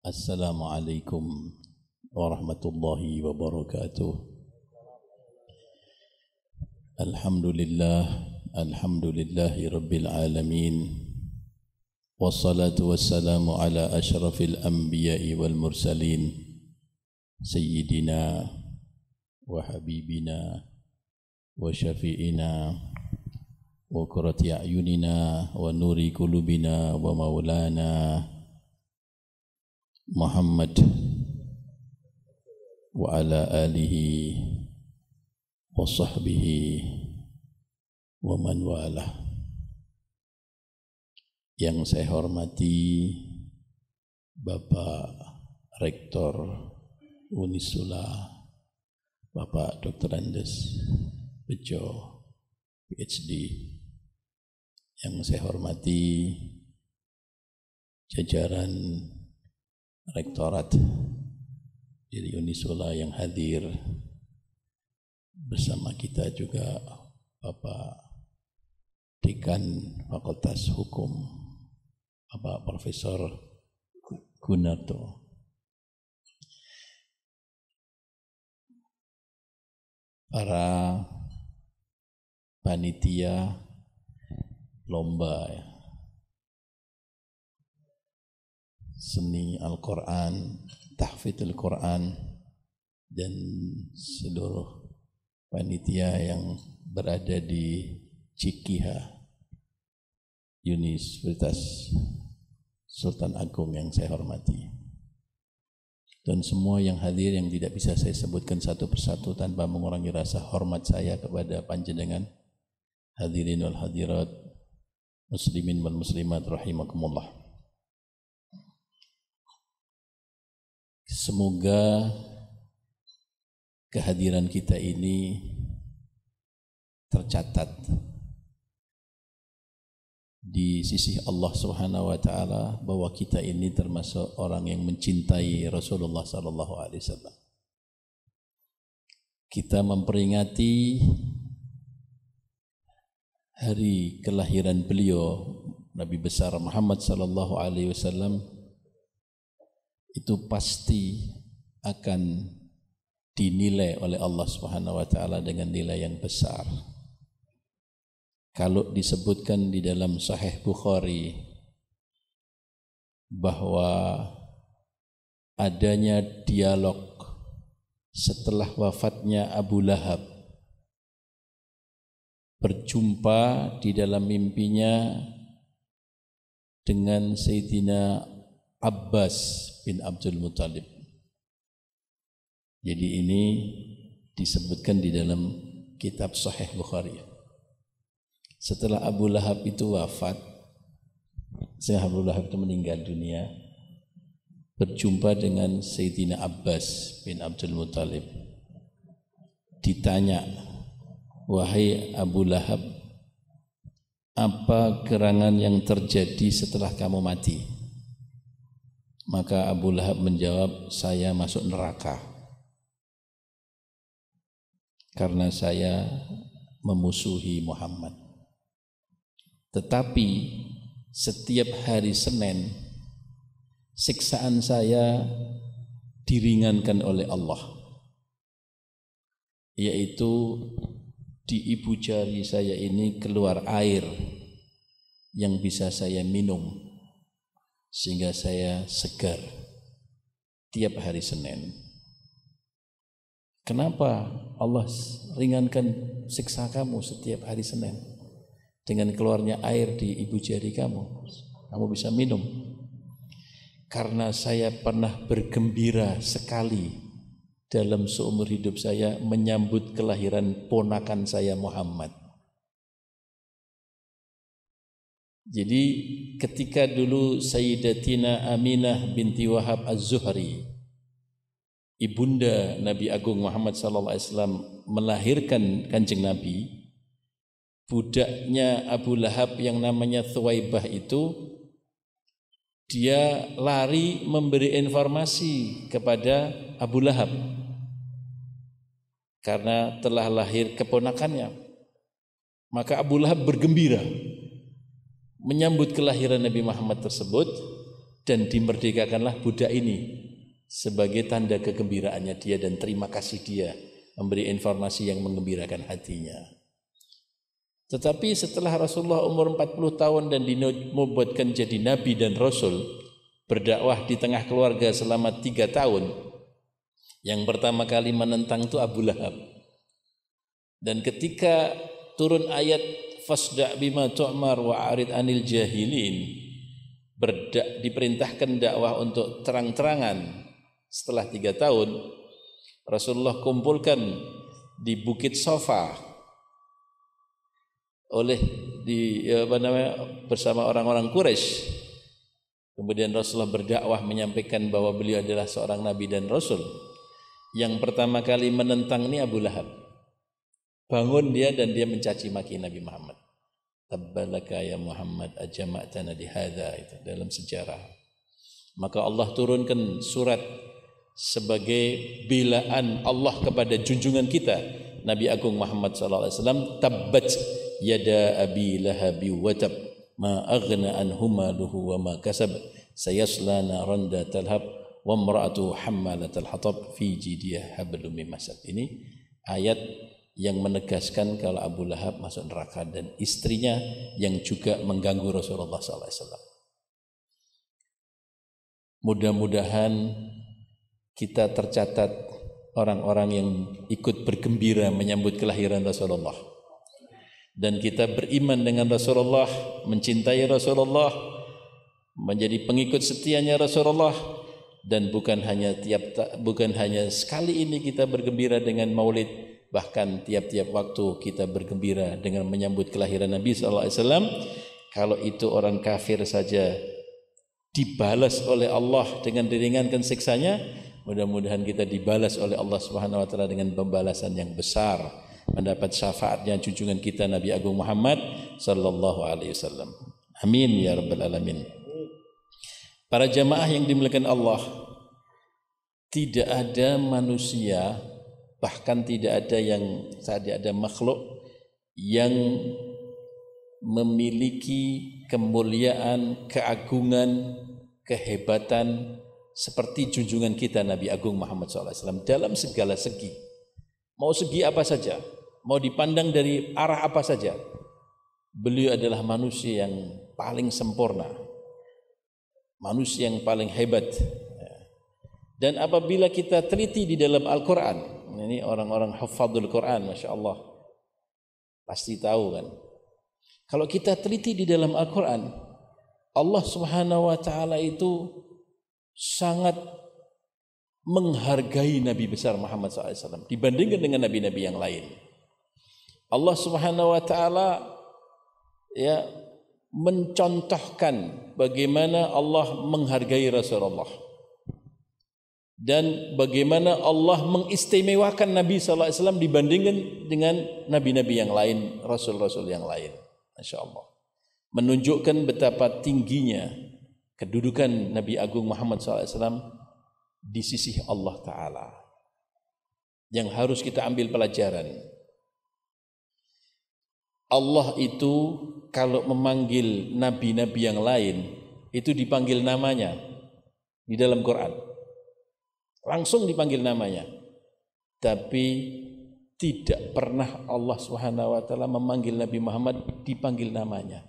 السلام عليكم ورحمة الله وبركاته الحمد لله الحمد لله رب العالمين والصلاة والسلام على أشرف الأنبياء والمرسلين سيدنا وحبيبنا وشفيئنا وكرة أعيننا ونور قلوبنا ومولانا محمد وعلى آله وصحبه ومن والاه yang saya hormati Bapak Rektor Unisula Bapak Dr. Andes Bejo PhD yang saya hormati jajaran rektorat jadi Unisula yang hadir bersama kita juga Bapak Dekan Fakultas Hukum Bapak Profesor Gunarto para panitia lomba ya seni Al-Quran, al Quran, dan seluruh panitia yang berada di Cikiha, Universitas Sultan Agung yang saya hormati. Dan semua yang hadir yang tidak bisa saya sebutkan satu persatu tanpa mengurangi rasa hormat saya kepada panjenengan hadirin wal hadirat muslimin wal muslimat rahimakumullah. Semoga kehadiran kita ini tercatat di sisi Allah Subhanahu wa taala bahwa kita ini termasuk orang yang mencintai Rasulullah sallallahu alaihi wasallam. Kita memperingati hari kelahiran beliau Nabi besar Muhammad sallallahu alaihi wasallam itu pasti akan dinilai oleh Allah Subhanahu wa taala dengan nilai yang besar. Kalau disebutkan di dalam Sahih Bukhari bahwa adanya dialog setelah wafatnya Abu Lahab berjumpa di dalam mimpinya dengan Sayyidina Abbas bin Abdul Muthalib. Jadi ini disebutkan di dalam kitab Sahih Bukhari. Setelah Abu Lahab itu wafat, setelah Abu Lahab itu meninggal dunia, berjumpa dengan Sayyidina Abbas bin Abdul Muthalib. Ditanya, "Wahai Abu Lahab, apa gerangan yang terjadi setelah kamu mati?" Maka Abu Lahab menjawab, saya masuk neraka. Karena saya memusuhi Muhammad. Tetapi setiap hari Senin, siksaan saya diringankan oleh Allah. Yaitu di ibu jari saya ini keluar air yang bisa saya minum sehingga saya segar tiap hari Senin. Kenapa Allah ringankan siksa kamu setiap hari Senin? Dengan keluarnya air di ibu jari kamu, kamu bisa minum. Karena saya pernah bergembira sekali dalam seumur hidup saya menyambut kelahiran ponakan saya Muhammad. Jadi ketika dulu Sayyidatina Aminah binti Wahab Az-Zuhri ibunda Nabi Agung Muhammad sallallahu alaihi wasallam melahirkan Kanjeng Nabi budaknya Abu Lahab yang namanya Thuwaibah itu dia lari memberi informasi kepada Abu Lahab karena telah lahir keponakannya maka Abu Lahab bergembira menyambut kelahiran Nabi Muhammad tersebut dan dimerdekakanlah budak ini sebagai tanda kegembiraannya dia dan terima kasih dia memberi informasi yang mengembirakan hatinya. Tetapi setelah Rasulullah umur 40 tahun dan dinobatkan jadi nabi dan rasul, berdakwah di tengah keluarga selama tiga tahun, yang pertama kali menentang itu Abu Lahab. Dan ketika turun ayat fasda' bima tu'mar wa arid anil jahilin berdak diperintahkan dakwah untuk terang-terangan setelah tiga tahun Rasulullah kumpulkan di Bukit Sofa oleh di ya, apa namanya bersama orang-orang Quraisy Kemudian Rasulullah berdakwah menyampaikan bahwa beliau adalah seorang nabi dan rasul. Yang pertama kali menentang ini Abu Lahab bangun dia dan dia mencaci maki Nabi Muhammad. Tabbalaka ya Muhammad ajama'tana dihada itu dalam sejarah. Maka Allah turunkan surat sebagai bilaan Allah kepada junjungan kita Nabi Agung Muhammad sallallahu alaihi wasallam tabbat yada abi lahabi wa tab ma aghna an humaluhu wa ma kasab sayasla naran talhab wa imra'atu hammalatal hatab fi jidiha hablum min masad ini ayat yang menegaskan kalau Abu Lahab masuk neraka dan istrinya yang juga mengganggu Rasulullah SAW. Mudah-mudahan kita tercatat orang-orang yang ikut bergembira menyambut kelahiran Rasulullah. Dan kita beriman dengan Rasulullah, mencintai Rasulullah, menjadi pengikut setianya Rasulullah dan bukan hanya tiap bukan hanya sekali ini kita bergembira dengan maulid bahkan tiap-tiap waktu kita bergembira dengan menyambut kelahiran Nabi sallallahu alaihi wasallam kalau itu orang kafir saja dibalas oleh Allah dengan diringankan siksanya mudah-mudahan kita dibalas oleh Allah Subhanahu wa taala dengan pembalasan yang besar mendapat syafaatnya junjungan kita Nabi Agung Muhammad sallallahu alaihi wasallam amin ya rabbal alamin para jamaah yang dimuliakan Allah tidak ada manusia bahkan tidak ada yang tidak ada makhluk yang memiliki kemuliaan, keagungan, kehebatan seperti junjungan kita Nabi Agung Muhammad SAW dalam segala segi. Mau segi apa saja, mau dipandang dari arah apa saja. Beliau adalah manusia yang paling sempurna, manusia yang paling hebat. Dan apabila kita teliti di dalam Al-Quran, Nah, ini orang-orang hafadul Quran, Masya Allah. Pasti tahu kan. Kalau kita teliti di dalam Al-Quran, Allah subhanahu wa ta'ala itu sangat menghargai Nabi besar Muhammad SAW dibandingkan dengan nabi-nabi yang lain. Allah Subhanahu wa taala ya mencontohkan bagaimana Allah menghargai Rasulullah dan bagaimana Allah mengistimewakan Nabi SAW dibandingkan dengan nabi-nabi yang lain, rasul-rasul yang lain. Masya Allah. Menunjukkan betapa tingginya kedudukan Nabi Agung Muhammad SAW di sisi Allah Ta'ala. Yang harus kita ambil pelajaran. Allah itu kalau memanggil nabi-nabi yang lain, itu dipanggil namanya di dalam Quran langsung dipanggil namanya. Tapi tidak pernah Allah Subhanahu wa taala memanggil Nabi Muhammad dipanggil namanya.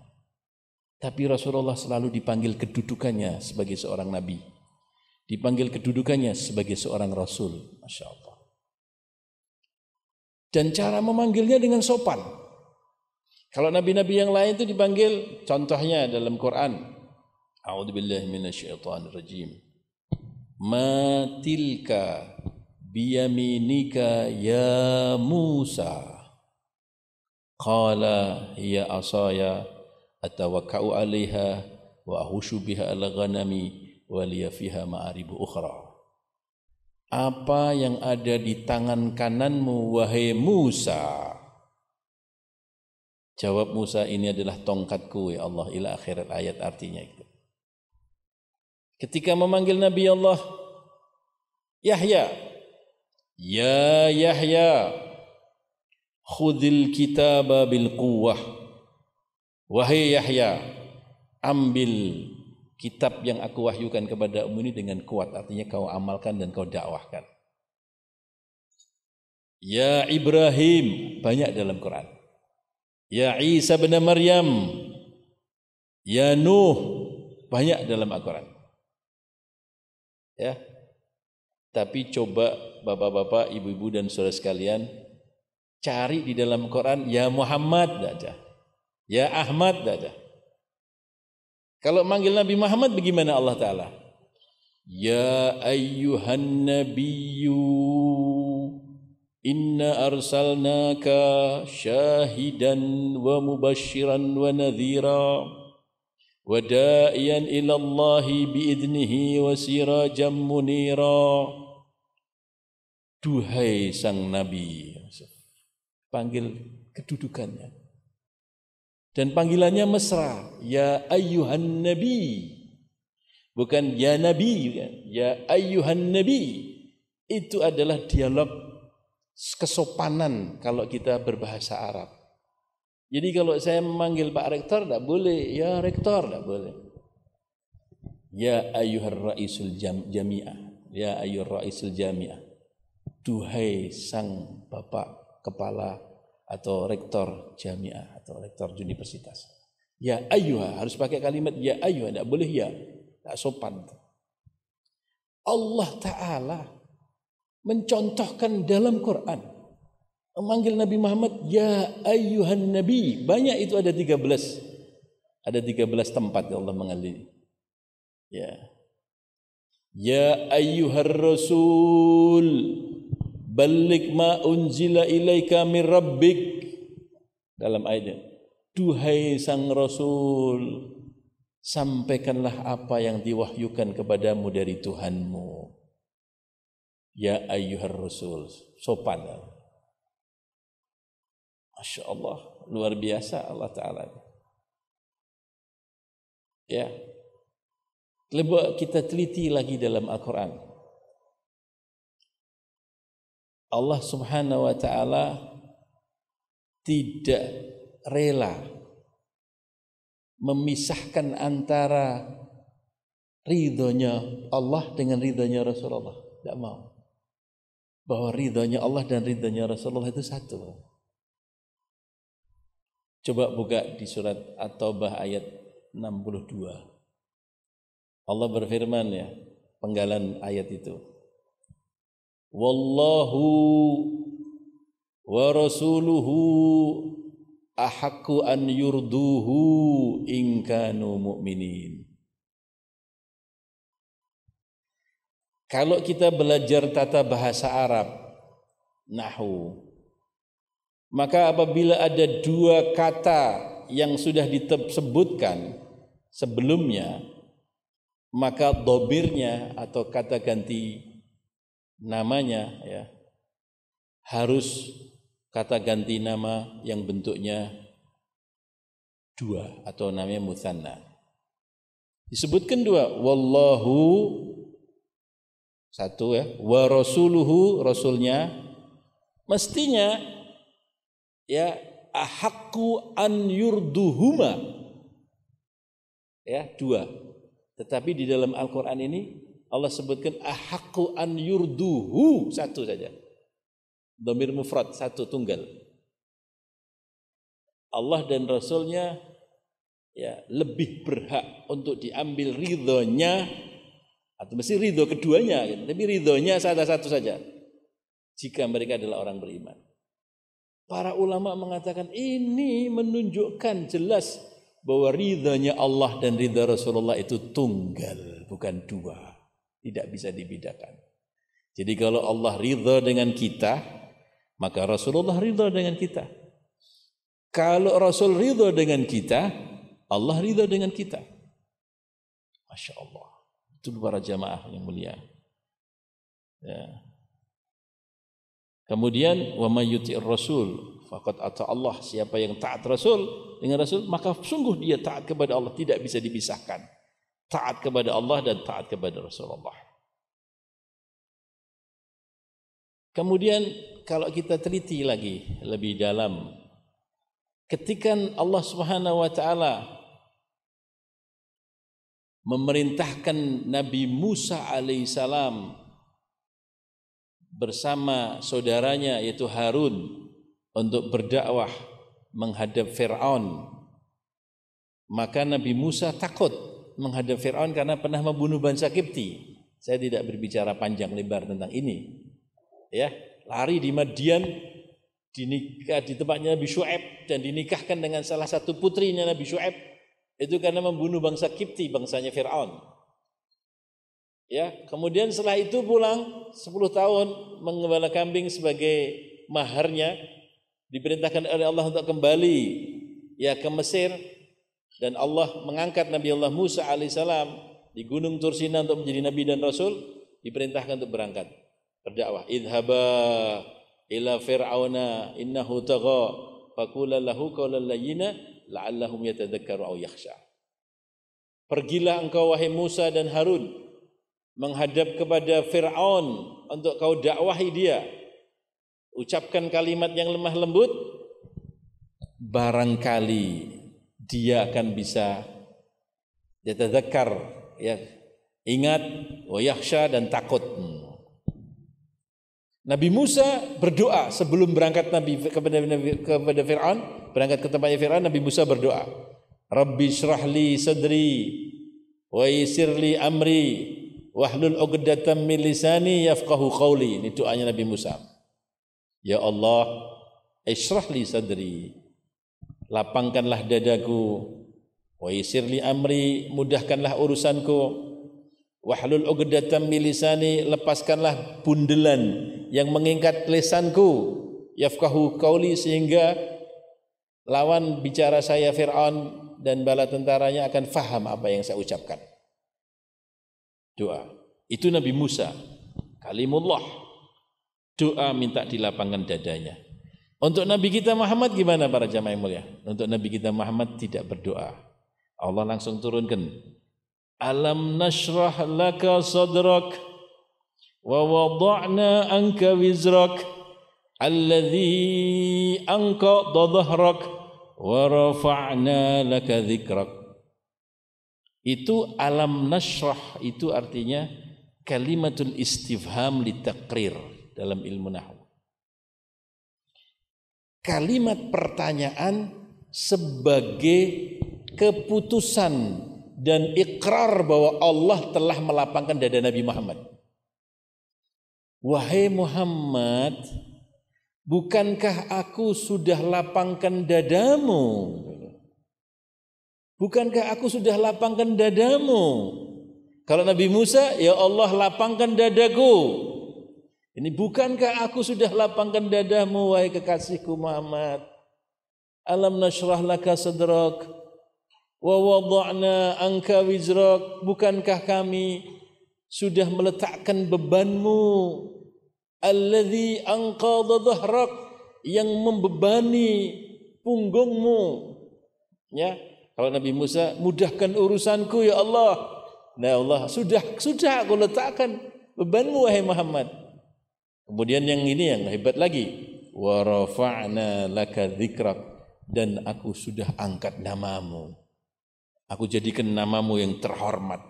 Tapi Rasulullah selalu dipanggil kedudukannya sebagai seorang nabi. Dipanggil kedudukannya sebagai seorang rasul. Masya Allah. Dan cara memanggilnya dengan sopan. Kalau nabi-nabi yang lain itu dipanggil contohnya dalam Quran. A'udzubillahiminasyaitonirrajim. rajim matilka biyaminika ya Musa qala hiya asaya atawakka'u 'alaiha wa ahushu biha ala ghanami wa liya fiha ma'aribu ukhra apa yang ada di tangan kananmu wahai Musa jawab Musa ini adalah tongkatku ya Allah ila akhirat ayat artinya itu ketika memanggil Nabi Allah Yahya Ya Yahya khudil kitaba bil quwwah wahai Yahya ambil kitab yang aku wahyukan kepada ini dengan kuat artinya kau amalkan dan kau dakwahkan Ya Ibrahim banyak dalam Quran Ya Isa bin Maryam Ya Nuh banyak dalam Al-Quran ya tapi coba bapak-bapak ibu-ibu dan saudara sekalian cari di dalam Quran ya Muhammad aja ya Ahmad aja kalau manggil Nabi Muhammad bagaimana Allah taala ya ayyuhan nabiyyu Inna arsalnaka syahidan wa mubashiran wa nadhira وداعيا إلى الله بإذنه وسراجا منيرا Duhai sang Nabi Panggil kedudukannya Dan panggilannya mesra Ya ayuhan Nabi Bukan ya Nabi Ya ayuhan Nabi Itu adalah dialog kesopanan kalau kita berbahasa Arab jadi kalau saya memanggil Pak Rektor tidak boleh, ya Rektor tidak boleh. Ya ayuhar raisul jam, jami'ah, ya ayuhar raisul jami'ah. Duhai sang bapak kepala atau rektor jami'ah atau rektor universitas. Ya ayuha harus pakai kalimat ya ayuha tidak boleh ya, tidak sopan. Allah Ta'ala mencontohkan dalam Quran memanggil Nabi Muhammad ya ayyuhan nabi. Banyak itu ada 13. Ada 13 tempat Allah mengalih. Ya. Ya ayyuhar rasul balik ma unzila ilaika min rabbik dalam ayatnya duhai sang rasul sampaikanlah apa yang diwahyukan kepadamu dari Tuhanmu ya ayyuhar rasul sopan Masya Allah, luar biasa Allah Ta'ala. Ya. Coba kita teliti lagi dalam Al-Quran. Allah Subhanahu wa Ta'ala tidak rela memisahkan antara ridhonya Allah dengan ridhonya Rasulullah. Tidak mau. Bahwa ridhonya Allah dan ridhonya Rasulullah itu satu. Coba buka di surat At-Taubah ayat 62. Allah berfirman ya, penggalan ayat itu. Wallahu wa rasuluhu ahakku an yurduhu in kanu mu'minin. Kalau kita belajar tata bahasa Arab, nahu, maka apabila ada dua kata yang sudah disebutkan sebelumnya, maka dobirnya atau kata ganti namanya ya harus kata ganti nama yang bentuknya dua atau namanya Mutanna Disebutkan dua, wallahu satu ya, wa rasuluhu rasulnya mestinya ya ahakku an yurduhuma ya dua tetapi di dalam Al-Qur'an ini Allah sebutkan ahakku an yurduhu satu saja domir mufrad satu tunggal Allah dan Rasulnya ya lebih berhak untuk diambil ridhonya atau mesti ridho keduanya gitu. tapi ridhonya salah satu saja jika mereka adalah orang beriman Para ulama mengatakan ini menunjukkan jelas bahwa ridhanya Allah dan ridha Rasulullah itu tunggal, bukan dua. Tidak bisa dibedakan. Jadi kalau Allah ridha dengan kita, maka Rasulullah ridha dengan kita. Kalau Rasul ridha dengan kita, Allah ridha dengan kita. Masya Allah. Itu para jamaah yang mulia. Ya. Kemudian wa may rasul faqad ata Allah siapa yang taat Rasul dengan Rasul maka sungguh dia taat kepada Allah tidak bisa dipisahkan. Taat kepada Allah dan taat kepada Rasulullah. Kemudian kalau kita teliti lagi lebih dalam ketika Allah Subhanahu wa taala memerintahkan Nabi Musa alaihissalam bersama saudaranya yaitu Harun untuk berdakwah menghadap Fir'aun. Maka Nabi Musa takut menghadap Fir'aun karena pernah membunuh bangsa Kipti. Saya tidak berbicara panjang lebar tentang ini. Ya, lari di Madian, dinikah di tempatnya Nabi Shu'aib dan dinikahkan dengan salah satu putrinya Nabi Shu'aib. Itu karena membunuh bangsa Kipti, bangsanya Fir'aun. Ya, kemudian setelah itu pulang 10 tahun mengembala kambing sebagai maharnya diperintahkan oleh Allah untuk kembali ya ke Mesir dan Allah mengangkat Nabi Allah Musa alaihissalam di Gunung Tursina untuk menjadi nabi dan rasul diperintahkan untuk berangkat berdakwah idhaba ila fir'auna innahu tagha faqula lahu qawlan layyina la'allahum yatadhakkaru aw yakhsha pergilah engkau wahai Musa dan Harun menghadap kepada Fir'aun untuk kau dakwahi dia. Ucapkan kalimat yang lemah lembut, barangkali dia akan bisa yatadzakar ya ingat wa dan takut. Nabi Musa berdoa sebelum berangkat Nabi kepada Nabi, kepada Firaun, berangkat ke tempatnya Firaun Nabi Musa berdoa. Rabbi syrahli sadri wa yisirli amri wahlul uqdatam min lisani yafqahu qawli. Ini doanya Nabi Musa. Ya Allah, ishrah li sadri. Lapangkanlah dadaku. Wa amri, mudahkanlah urusanku. Wahlul uqdatam min lisani, lepaskanlah bundelan yang mengingkat lesanku. Yafqahu qawli sehingga lawan bicara saya Fir'aun dan bala tentaranya akan faham apa yang saya ucapkan doa. Itu Nabi Musa, kalimullah. Doa minta di lapangan dadanya. Untuk Nabi kita Muhammad gimana para jamaah yang mulia? Untuk Nabi kita Muhammad tidak berdoa. Allah langsung turunkan. Alam nashrah laka sadrak wa wada'na anka wizrak alladhi anqadha dhahrak wa rafa'na laka dhikrak. Itu alam nasrah itu artinya kalimatul istifham litakrir dalam ilmu nahu. Kalimat pertanyaan sebagai keputusan dan ikrar bahwa Allah telah melapangkan dada Nabi Muhammad. Wahai Muhammad, bukankah aku sudah lapangkan dadamu? Bukankah aku sudah lapangkan dadamu? Kalau Nabi Musa, ya Allah lapangkan dadaku. Ini bukankah aku sudah lapangkan dadamu, wahai kekasihku Muhammad? Alam nashrah laka sadrak, wa wada'na anka wizrak. Bukankah kami sudah meletakkan bebanmu? Alladhi anqadha dhahrak, yang membebani punggungmu. Ya, kalau Nabi Musa, mudahkan urusanku ya Allah. Nah ya Allah, sudah sudah aku letakkan bebanmu wahai Muhammad. Kemudian yang ini yang hebat lagi. Wa rafa'na laka dzikrak dan aku sudah angkat namamu. Aku jadikan namamu yang terhormat.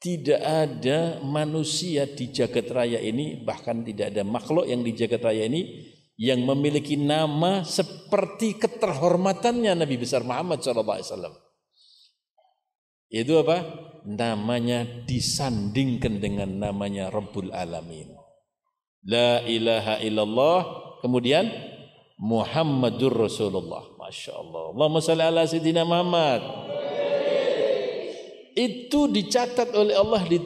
Tidak ada manusia di jagat raya ini, bahkan tidak ada makhluk yang di jagat raya ini yang memiliki nama seperti keterhormatannya Nabi besar Muhammad SAW. Itu apa? Namanya disandingkan dengan namanya Rabbul Alamin. La ilaha illallah. Kemudian Muhammadur Rasulullah. Masya Allah. Allahumma salli ala Sayyidina Muhammad. Itu dicatat oleh Allah di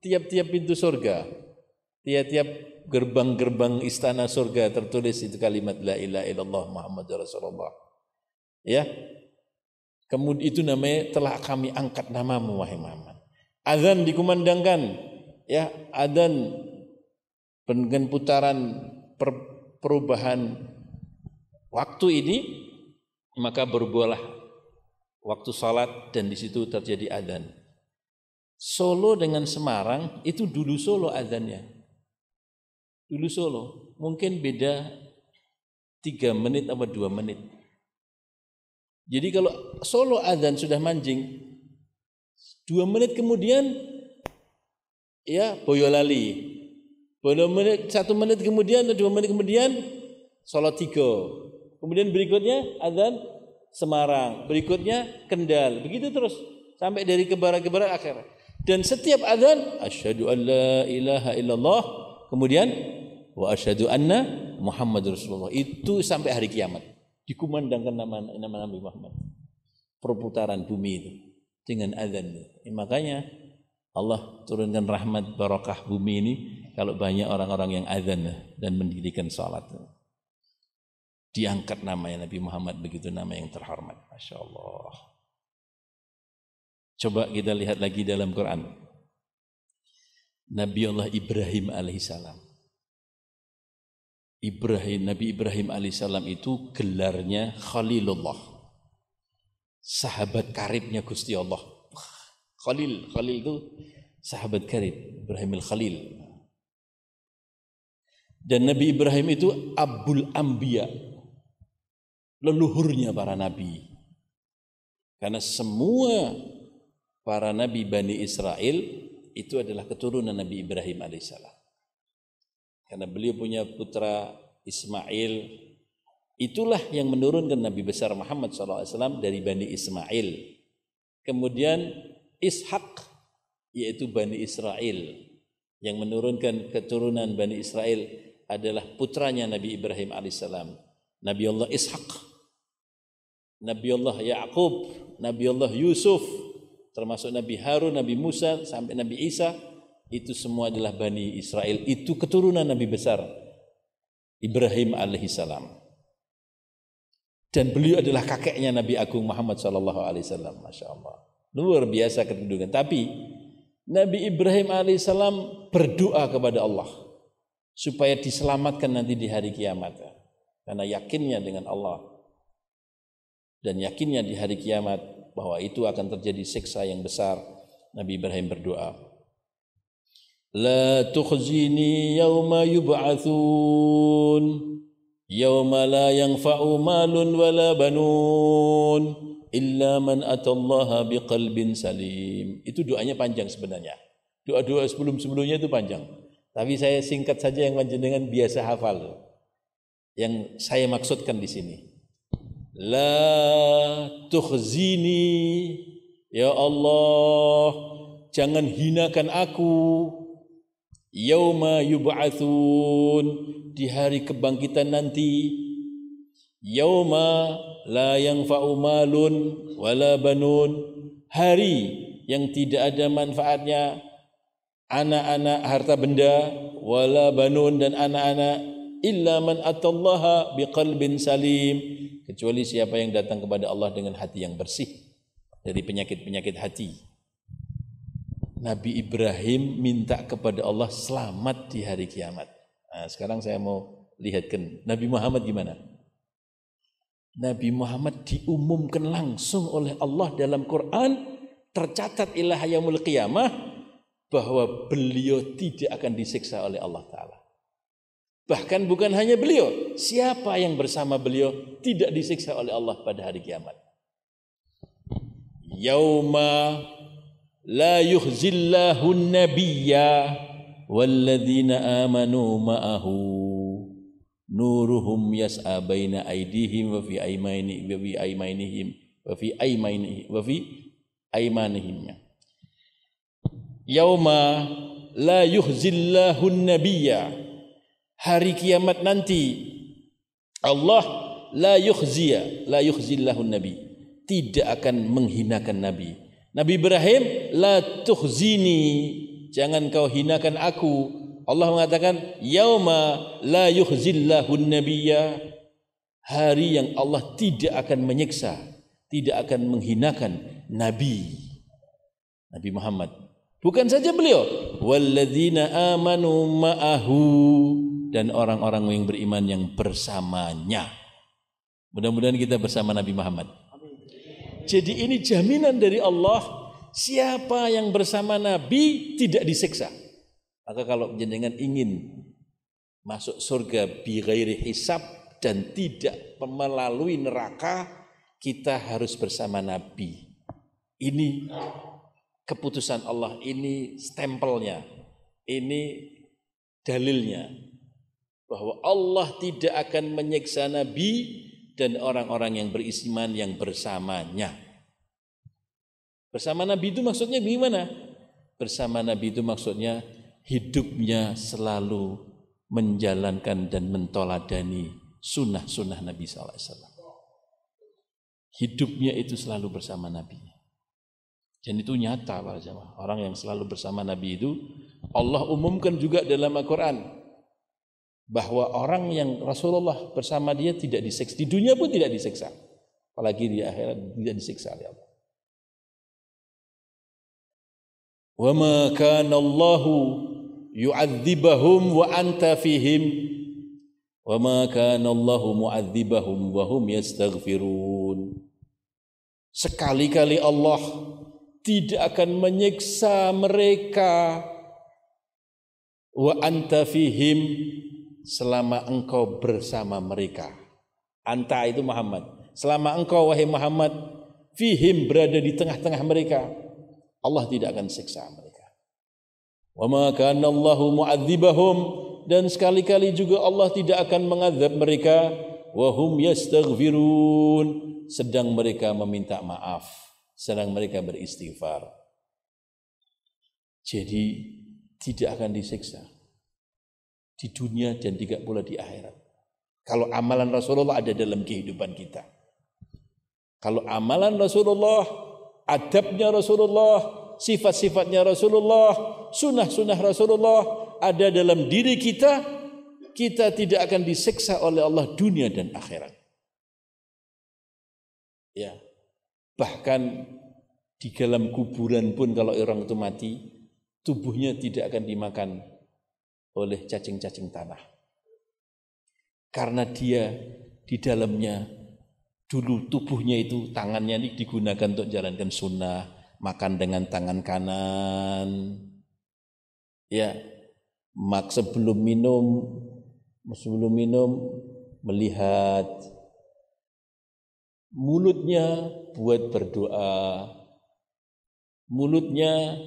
tiap-tiap pintu surga. Tiap-tiap gerbang-gerbang istana surga tertulis itu kalimat la ilaha illallah Muhammad Rasulullah. Ya. Kemudian itu namanya telah kami angkat namamu wahai Muhammad. Azan dikumandangkan, ya, azan dengan putaran per, perubahan waktu ini maka berbuahlah waktu salat dan di situ terjadi azan. Solo dengan Semarang itu dulu Solo azannya dulu Solo mungkin beda tiga menit atau dua menit jadi kalau Solo azan sudah manjing dua menit kemudian ya Boyolali dua menit, satu menit kemudian atau dua menit kemudian Solo Tigo kemudian berikutnya azan Semarang berikutnya Kendal begitu terus sampai dari kebara-kebara akhir dan setiap azan asyhadu an la ilaha illallah Kemudian wa asyhadu anna Muhammad Rasulullah itu sampai hari kiamat dikumandangkan nama nama Nabi Muhammad perputaran bumi itu dengan azan. Eh, makanya Allah turunkan rahmat barokah bumi ini kalau banyak orang-orang yang azan dan mendirikan salat. Diangkat nama ya Nabi Muhammad begitu nama yang terhormat. Masya Allah. Coba kita lihat lagi dalam Quran. Nabiullah Ibrahim alaihissalam. Ibrahim Nabi Ibrahim alaihissalam itu gelarnya Khalilullah. Sahabat karibnya Gusti Allah. Khalil, Khalil itu sahabat karib Ibrahim al-Khalil. Dan Nabi Ibrahim itu Abul Ambia, leluhurnya para nabi. Karena semua para nabi Bani Israel itu adalah keturunan Nabi Ibrahim alaihissalam. Karena beliau punya putra Ismail. Itulah yang menurunkan Nabi besar Muhammad SAW dari Bani Ismail. Kemudian Ishak yaitu Bani Israel. Yang menurunkan keturunan Bani Israel adalah putranya Nabi Ibrahim alaihissalam. Nabi Allah Ishak. Nabi Allah Yakub, Nabi Allah Yusuf, termasuk Nabi Harun, Nabi Musa sampai Nabi Isa itu semua adalah Bani Israel itu keturunan Nabi besar Ibrahim alaihissalam dan beliau adalah kakeknya Nabi Agung Muhammad saw. Alaihi Wasallam, masya Allah luar biasa kedudukan. Tapi Nabi Ibrahim alaihissalam berdoa kepada Allah supaya diselamatkan nanti di hari kiamat karena yakinnya dengan Allah dan yakinnya di hari kiamat bahwa itu akan terjadi siksa yang besar. Nabi Ibrahim berdoa. La tukhzini yawma yub'atsun yawma la yanfa'u malun wala banun illa man atallaha biqalbin salim. Itu doanya panjang sebenarnya. Doa-doa sebelum-sebelumnya itu panjang. Tapi saya singkat saja yang panjenengan biasa hafal. Yang saya maksudkan di sini. La tukhzini Ya Allah Jangan hinakan aku Yauma yub'athun Di hari kebangkitan nanti Yauma la yang fa'umalun Wala banun Hari yang tidak ada manfaatnya Anak-anak harta benda Wala banun dan anak-anak Illa man atallaha biqalbin salim Salim kecuali siapa yang datang kepada Allah dengan hati yang bersih dari penyakit-penyakit hati. Nabi Ibrahim minta kepada Allah selamat di hari kiamat. Nah, sekarang saya mau lihatkan Nabi Muhammad gimana? Nabi Muhammad diumumkan langsung oleh Allah dalam Quran tercatat ilahayamul qiyamah bahwa beliau tidak akan disiksa oleh Allah taala. Bahkan bukan hanya beliau, siapa yang bersama beliau tidak disiksa oleh Allah pada hari kiamat. Yauma la yukhzillahu nabiyya walladzina amanu ma'ahu nuruhum yas'a baina aydihim wa fi aymanihim wa fi aymanihim wa fi aymanihim wa fi aymanihim yauma la yukhzillahu nabiyya hari kiamat nanti Allah la yukhziya la yukhzillahu nabi tidak akan menghinakan nabi Nabi Ibrahim la tukhzini jangan kau hinakan aku Allah mengatakan yauma la yukhzillahu nabiyya hari yang Allah tidak akan menyiksa tidak akan menghinakan nabi Nabi Muhammad bukan saja beliau walladzina amanu ma'ahu dan orang-orang yang beriman yang bersamanya. Mudah-mudahan kita bersama Nabi Muhammad. Jadi ini jaminan dari Allah siapa yang bersama Nabi tidak disiksa. Maka kalau jenengan ingin masuk surga bi ghairi hisab dan tidak melalui neraka, kita harus bersama Nabi. Ini keputusan Allah, ini stempelnya, ini dalilnya bahwa Allah tidak akan menyiksa nabi dan orang-orang yang beriman yang bersamanya. Bersama nabi itu maksudnya gimana? Bersama nabi itu maksudnya hidupnya selalu menjalankan dan mentoladani sunnah-sunnah Nabi SAW. Hidupnya itu selalu bersama Nabi. Dan itu nyata para jamaah. Orang yang selalu bersama Nabi itu Allah umumkan juga dalam Al-Quran bahwa orang yang Rasulullah bersama dia tidak disiksa di dunia pun tidak diseksa, apalagi di akhirat tidak disiksa oleh Allah wa ma kana Allahu yu'adzibahum wa anta fihim wa ma kana Allahu mu'adzibahum wa yastaghfirun sekali-kali Allah tidak akan menyiksa mereka wa anta fihim selama engkau bersama mereka. Anta itu Muhammad. Selama engkau wahai Muhammad fihim berada di tengah-tengah mereka, Allah tidak akan siksa mereka. Wa ma kana Allahu mu'adzibahum dan sekali-kali juga Allah tidak akan mengazab mereka wa hum yastaghfirun sedang mereka meminta maaf, sedang mereka beristighfar. Jadi tidak akan disiksa di dunia dan tidak pula di akhirat. Kalau amalan Rasulullah ada dalam kehidupan kita. Kalau amalan Rasulullah, adabnya Rasulullah, sifat-sifatnya Rasulullah, sunnah-sunnah Rasulullah ada dalam diri kita, kita tidak akan diseksa oleh Allah dunia dan akhirat. Ya. Bahkan di dalam kuburan pun kalau orang itu mati, tubuhnya tidak akan dimakan oleh cacing-cacing tanah. Karena dia di dalamnya dulu tubuhnya itu tangannya ini digunakan untuk jalankan sunnah, makan dengan tangan kanan. Ya, mak sebelum minum, sebelum minum melihat mulutnya buat berdoa, mulutnya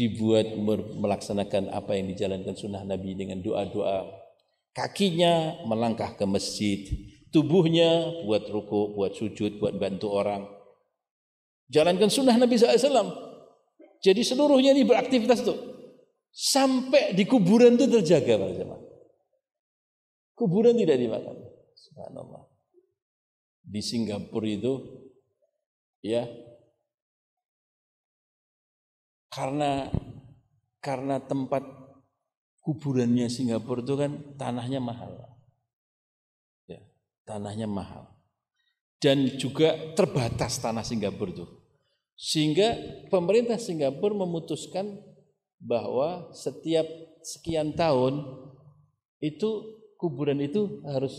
dibuat melaksanakan apa yang dijalankan sunnah Nabi dengan doa-doa. Kakinya melangkah ke masjid, tubuhnya buat ruku, buat sujud, buat bantu orang. Jalankan sunnah Nabi SAW. Jadi seluruhnya ini beraktivitas tuh. Sampai di kuburan itu terjaga para jemaah. Kuburan tidak dimakan. Subhanallah. Di Singapura itu ya karena karena tempat kuburannya Singapura itu kan tanahnya mahal. Ya, tanahnya mahal. Dan juga terbatas tanah Singapura itu. Sehingga pemerintah Singapura memutuskan bahwa setiap sekian tahun itu kuburan itu harus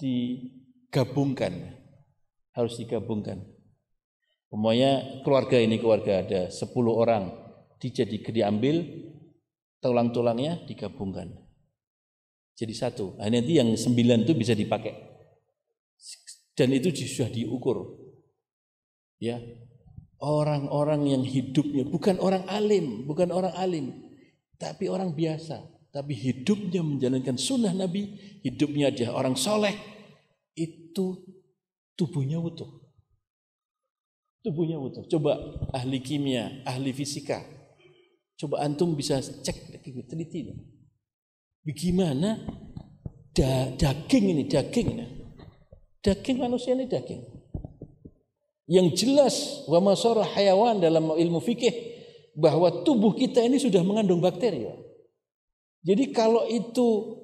digabungkan. Harus digabungkan. Pokoknya keluarga ini keluarga ada 10 orang dijadi diambil tulang-tulangnya digabungkan jadi satu nah, nanti yang sembilan itu bisa dipakai dan itu sudah diukur ya orang-orang yang hidupnya bukan orang alim bukan orang alim tapi orang biasa tapi hidupnya menjalankan sunnah Nabi hidupnya dia orang soleh itu tubuhnya utuh tubuhnya utuh coba ahli kimia ahli fisika Coba antum bisa cek teliti. Bagaimana da daging ini, daging ini. Daging manusia ini daging. Yang jelas wa masara hayawan dalam ilmu fikih bahwa tubuh kita ini sudah mengandung bakteri. Jadi kalau itu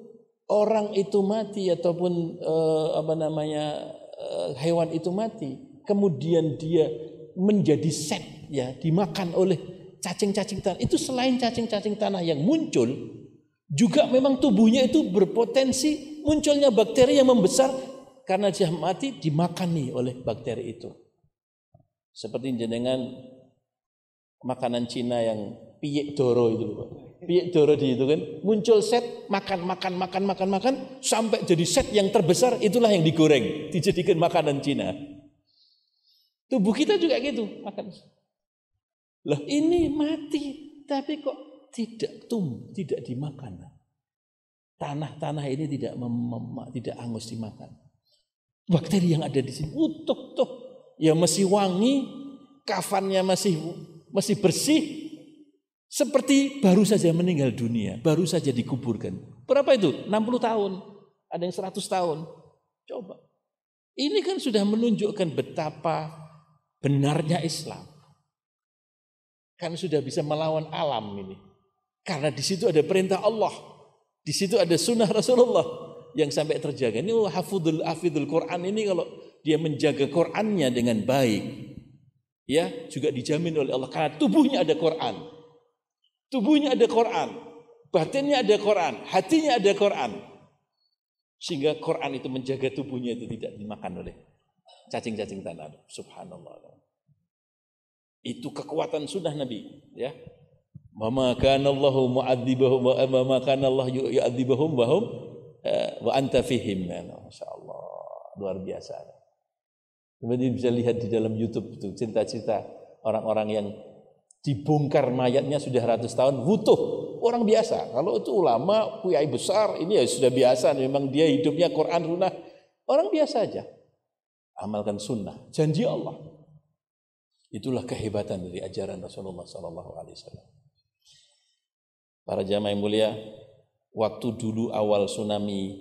orang itu mati ataupun eh, apa namanya eh, hewan itu mati, kemudian dia menjadi set ya dimakan oleh cacing-cacing tanah. Itu selain cacing-cacing tanah yang muncul, juga memang tubuhnya itu berpotensi munculnya bakteri yang membesar karena dia mati dimakani oleh bakteri itu. Seperti jenengan makanan Cina yang piyek doro itu Piyek doro di itu kan muncul set makan makan makan makan makan sampai jadi set yang terbesar itulah yang digoreng dijadikan makanan Cina. Tubuh kita juga gitu makan. Loh ini mati tapi kok tidak tum, tidak dimakan. Tanah-tanah ini tidak tidak angus dimakan. Bakteri yang ada di sini utuh tuh, ya masih wangi, kafannya masih masih bersih, seperti baru saja meninggal dunia, baru saja dikuburkan. Berapa itu? 60 tahun, ada yang 100 tahun. Coba. Ini kan sudah menunjukkan betapa benarnya Islam. Karena sudah bisa melawan alam ini. Karena di situ ada perintah Allah. Di situ ada sunnah Rasulullah yang sampai terjaga. Ini oh, hafidul, hafidul Quran ini kalau dia menjaga Qurannya dengan baik. Ya, juga dijamin oleh Allah. Karena tubuhnya ada Quran. Tubuhnya ada Quran. Batinnya ada Quran. Hatinya ada Quran. Sehingga Quran itu menjaga tubuhnya itu tidak dimakan oleh cacing-cacing tanah. Subhanallah. Itu kekuatan sunnah Nabi, ya. Mama kana Allahu mu'adzibahum wa ma kana Allah yu'adzibahum wa hum eh, wa anta fihim. Ya, masyaallah, luar biasa. Kemudian bisa lihat di dalam YouTube itu cinta-cinta orang-orang yang dibongkar mayatnya sudah ratus tahun butuh orang biasa. Kalau itu ulama, kiai besar, ini ya sudah biasa. Memang dia hidupnya Quran, Sunnah, orang biasa aja. Amalkan Sunnah, janji Allah. Itulah kehebatan dari ajaran Rasulullah Sallallahu Alaihi Wasallam. Para jamaah yang mulia, waktu dulu awal tsunami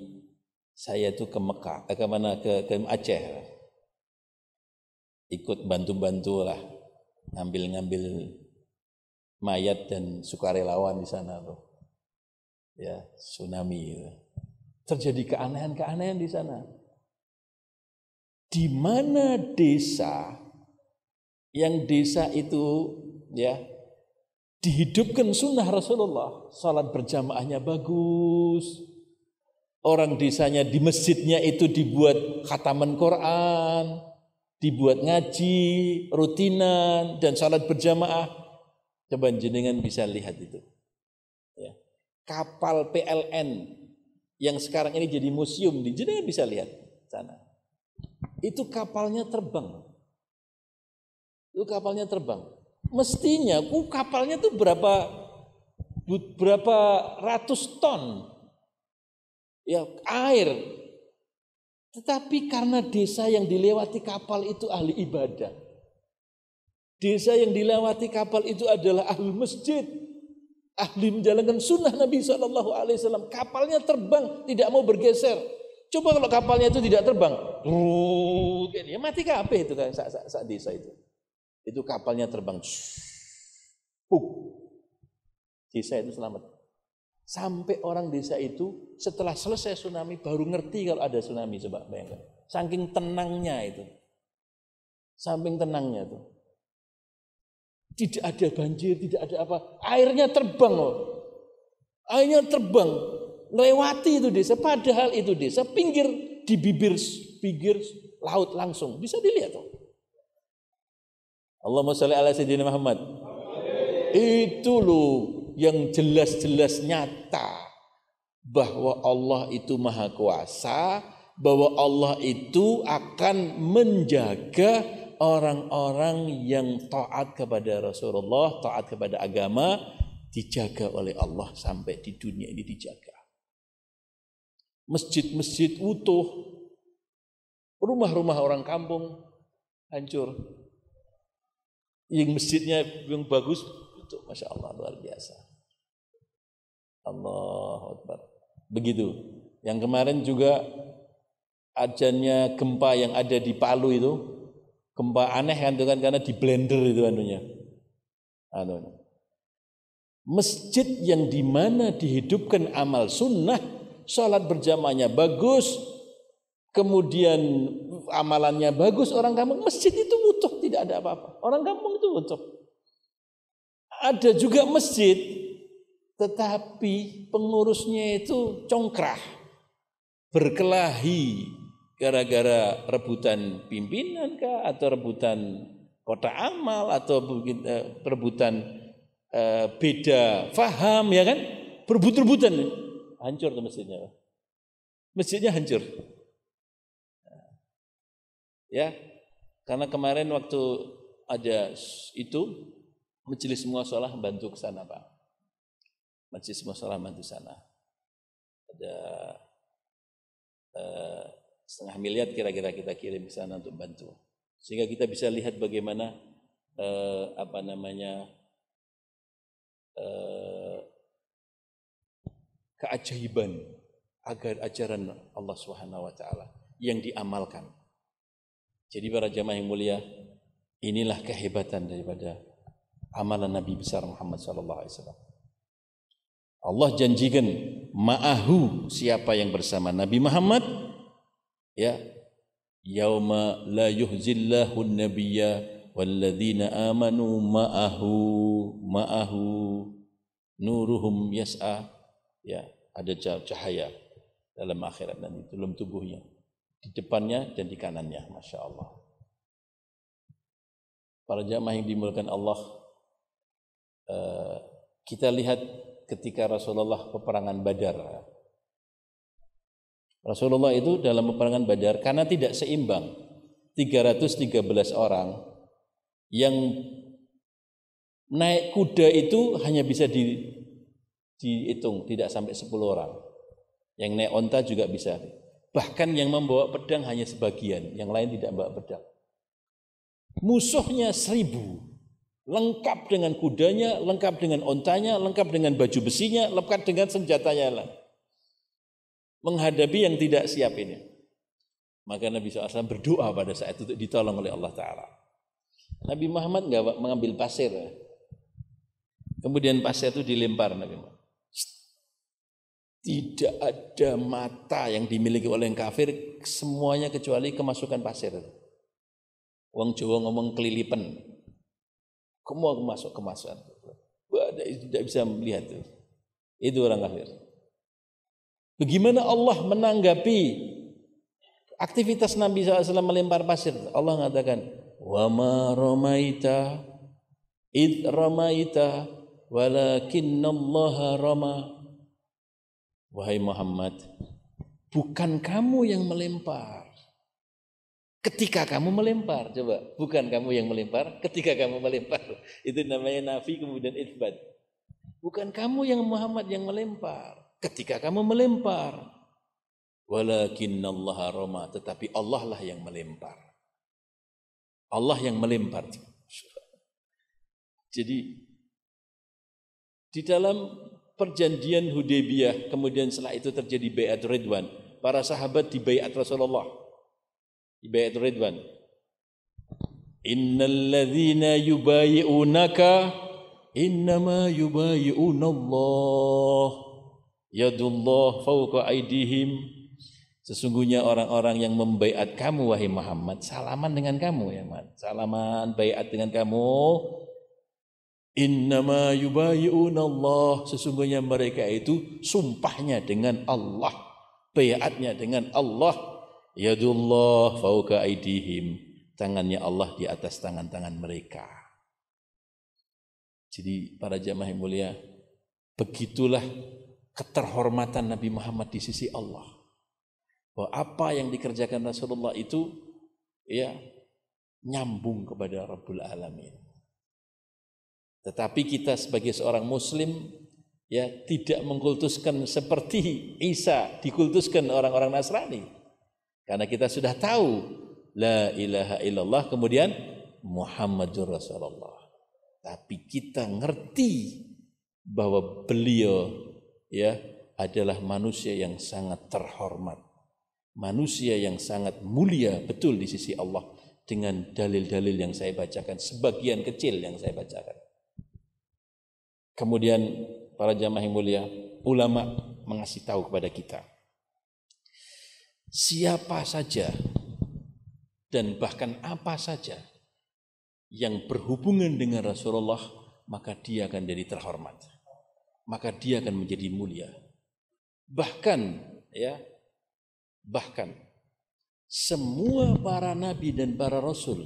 saya itu ke Mekah, eh, ke mana ke, ke Aceh, ikut bantu-bantu lah, ngambil-ngambil mayat dan sukarelawan di sana tuh, ya tsunami. Terjadi keanehan-keanehan di sana. Di mana desa yang desa itu ya dihidupkan sunnah Rasulullah, salat berjamaahnya bagus, orang desanya di masjidnya itu dibuat khataman Quran, dibuat ngaji, rutinan dan salat berjamaah. Coba jenengan bisa lihat itu. Ya. Kapal PLN yang sekarang ini jadi museum di jenengan bisa lihat sana. Itu kapalnya terbang itu kapalnya terbang. Mestinya ku kapalnya tuh berapa berapa ratus ton ya air. Tetapi karena desa yang dilewati kapal itu ahli ibadah. Desa yang dilewati kapal itu adalah ahli masjid, ahli menjalankan sunnah Nabi saw Alaihi Kapalnya terbang, tidak mau bergeser. Coba kalau kapalnya itu tidak terbang, ya mati kape itu kan saat, saat desa itu itu kapalnya terbang. Puk. Desa itu selamat. Sampai orang desa itu setelah selesai tsunami baru ngerti kalau ada tsunami coba bayangkan. Saking tenangnya itu. Samping tenangnya itu. Tidak ada banjir, tidak ada apa. Airnya terbang loh. Airnya terbang. Lewati itu desa. Padahal itu desa pinggir di bibir, pinggir laut langsung. Bisa dilihat loh. Allahumma sholli ala sayyidina Muhammad. Itu loh yang jelas-jelas nyata bahwa Allah itu maha kuasa, bahwa Allah itu akan menjaga orang-orang yang taat kepada Rasulullah, taat kepada agama, dijaga oleh Allah sampai di dunia ini dijaga. Masjid-masjid utuh, rumah-rumah orang kampung hancur, yang masjidnya yang bagus itu masya Allah luar biasa. Allah Akbar. Begitu. Yang kemarin juga adanya gempa yang ada di Palu itu gempa aneh kan itu kan karena di blender itu anunya. Anunya. Masjid yang dimana dihidupkan amal sunnah, sholat berjamaahnya bagus, kemudian amalannya bagus orang kampung, masjid itu utuh, tidak ada apa-apa. Orang kampung itu utuh. Ada juga masjid, tetapi pengurusnya itu congkrah, berkelahi gara-gara rebutan pimpinan kah atau rebutan kota amal atau eh, rebutan eh, beda faham ya kan berebut-rebutan hancur tuh masjidnya masjidnya hancur ya karena kemarin waktu ada itu majelis semua sholat bantu ke sana pak majelis semua sholat bantu sana ada eh, setengah miliar kira-kira kita kirim ke sana untuk bantu sehingga kita bisa lihat bagaimana eh, apa namanya eh, keajaiban agar ajaran Allah Subhanahu wa taala yang diamalkan jadi para jamaah yang mulia, inilah kehebatan daripada amalan Nabi besar Muhammad sallallahu alaihi wasallam. Allah janjikan ma'ahu siapa yang bersama Nabi Muhammad ya yauma la yuhzillahu nabiyya walladzina amanu ma'ahu ma'ahu nuruhum yas'a ya ada cahaya dalam akhirat nanti dalam tubuhnya di depannya dan di kanannya, masya Allah. Para jamaah yang dimulakan Allah, eh, kita lihat ketika Rasulullah peperangan Badar. Rasulullah itu dalam peperangan Badar karena tidak seimbang, 313 orang yang naik kuda itu hanya bisa di, dihitung, tidak sampai 10 orang. Yang naik onta juga bisa Bahkan yang membawa pedang hanya sebagian, yang lain tidak membawa pedang. Musuhnya seribu, lengkap dengan kudanya, lengkap dengan ontanya, lengkap dengan baju besinya, lengkap dengan senjatanya lah. Menghadapi yang tidak siap ini. Maka Nabi SAW berdoa pada saat itu ditolong oleh Allah Ta'ala. Nabi Muhammad nggak mengambil pasir. Kemudian pasir itu dilempar Nabi Muhammad. Tidak ada mata yang dimiliki oleh yang kafir semuanya kecuali kemasukan pasir. Wong Jawa ngomong kelilipan. Semua masuk kemasan, Tidak bisa melihat itu. Itu orang kafir. Bagaimana Allah menanggapi aktivitas Nabi SAW melempar pasir? Allah mengatakan, "Wa ma ramaita id ramaita walakinnallaha rama." Wahai Muhammad, bukan kamu yang melempar. Ketika kamu melempar, coba, bukan kamu yang melempar, ketika kamu melempar. Itu namanya nafi kemudian isbat. Bukan kamu yang Muhammad yang melempar, ketika kamu melempar. Walakin Allah roma, tetapi Allah lah yang melempar. Allah yang melempar. Jadi di dalam perjanjian Hudaybiyah, kemudian setelah itu terjadi Bayat Ridwan. Para sahabat di Bayat Rasulullah. Di Bayat Ridwan. Innal ladzina yubayi'unaka innama yubayi'unallah. Yadullah fawqa aidihim. Sesungguhnya orang-orang yang membaiat kamu wahai Muhammad, salaman dengan kamu ya Muhammad. Salaman bayat dengan kamu Innama yubayi'una Allah. Sesungguhnya mereka itu sumpahnya dengan Allah. Bayatnya dengan Allah. Yadullah fauka aidihim. Tangannya Allah di atas tangan-tangan mereka. Jadi para jamaah yang mulia, begitulah keterhormatan Nabi Muhammad di sisi Allah. Bahwa apa yang dikerjakan Rasulullah itu ya nyambung kepada Rabbul Alamin. Tetapi kita sebagai seorang muslim ya tidak mengkultuskan seperti Isa dikultuskan orang-orang Nasrani. Karena kita sudah tahu la ilaha illallah kemudian Muhammadur Rasulullah. Tapi kita ngerti bahwa beliau ya adalah manusia yang sangat terhormat. Manusia yang sangat mulia betul di sisi Allah dengan dalil-dalil yang saya bacakan, sebagian kecil yang saya bacakan. Kemudian para jamaah yang mulia, ulama mengasih tahu kepada kita. Siapa saja dan bahkan apa saja yang berhubungan dengan Rasulullah, maka dia akan jadi terhormat. Maka dia akan menjadi mulia. Bahkan ya, bahkan semua para nabi dan para rasul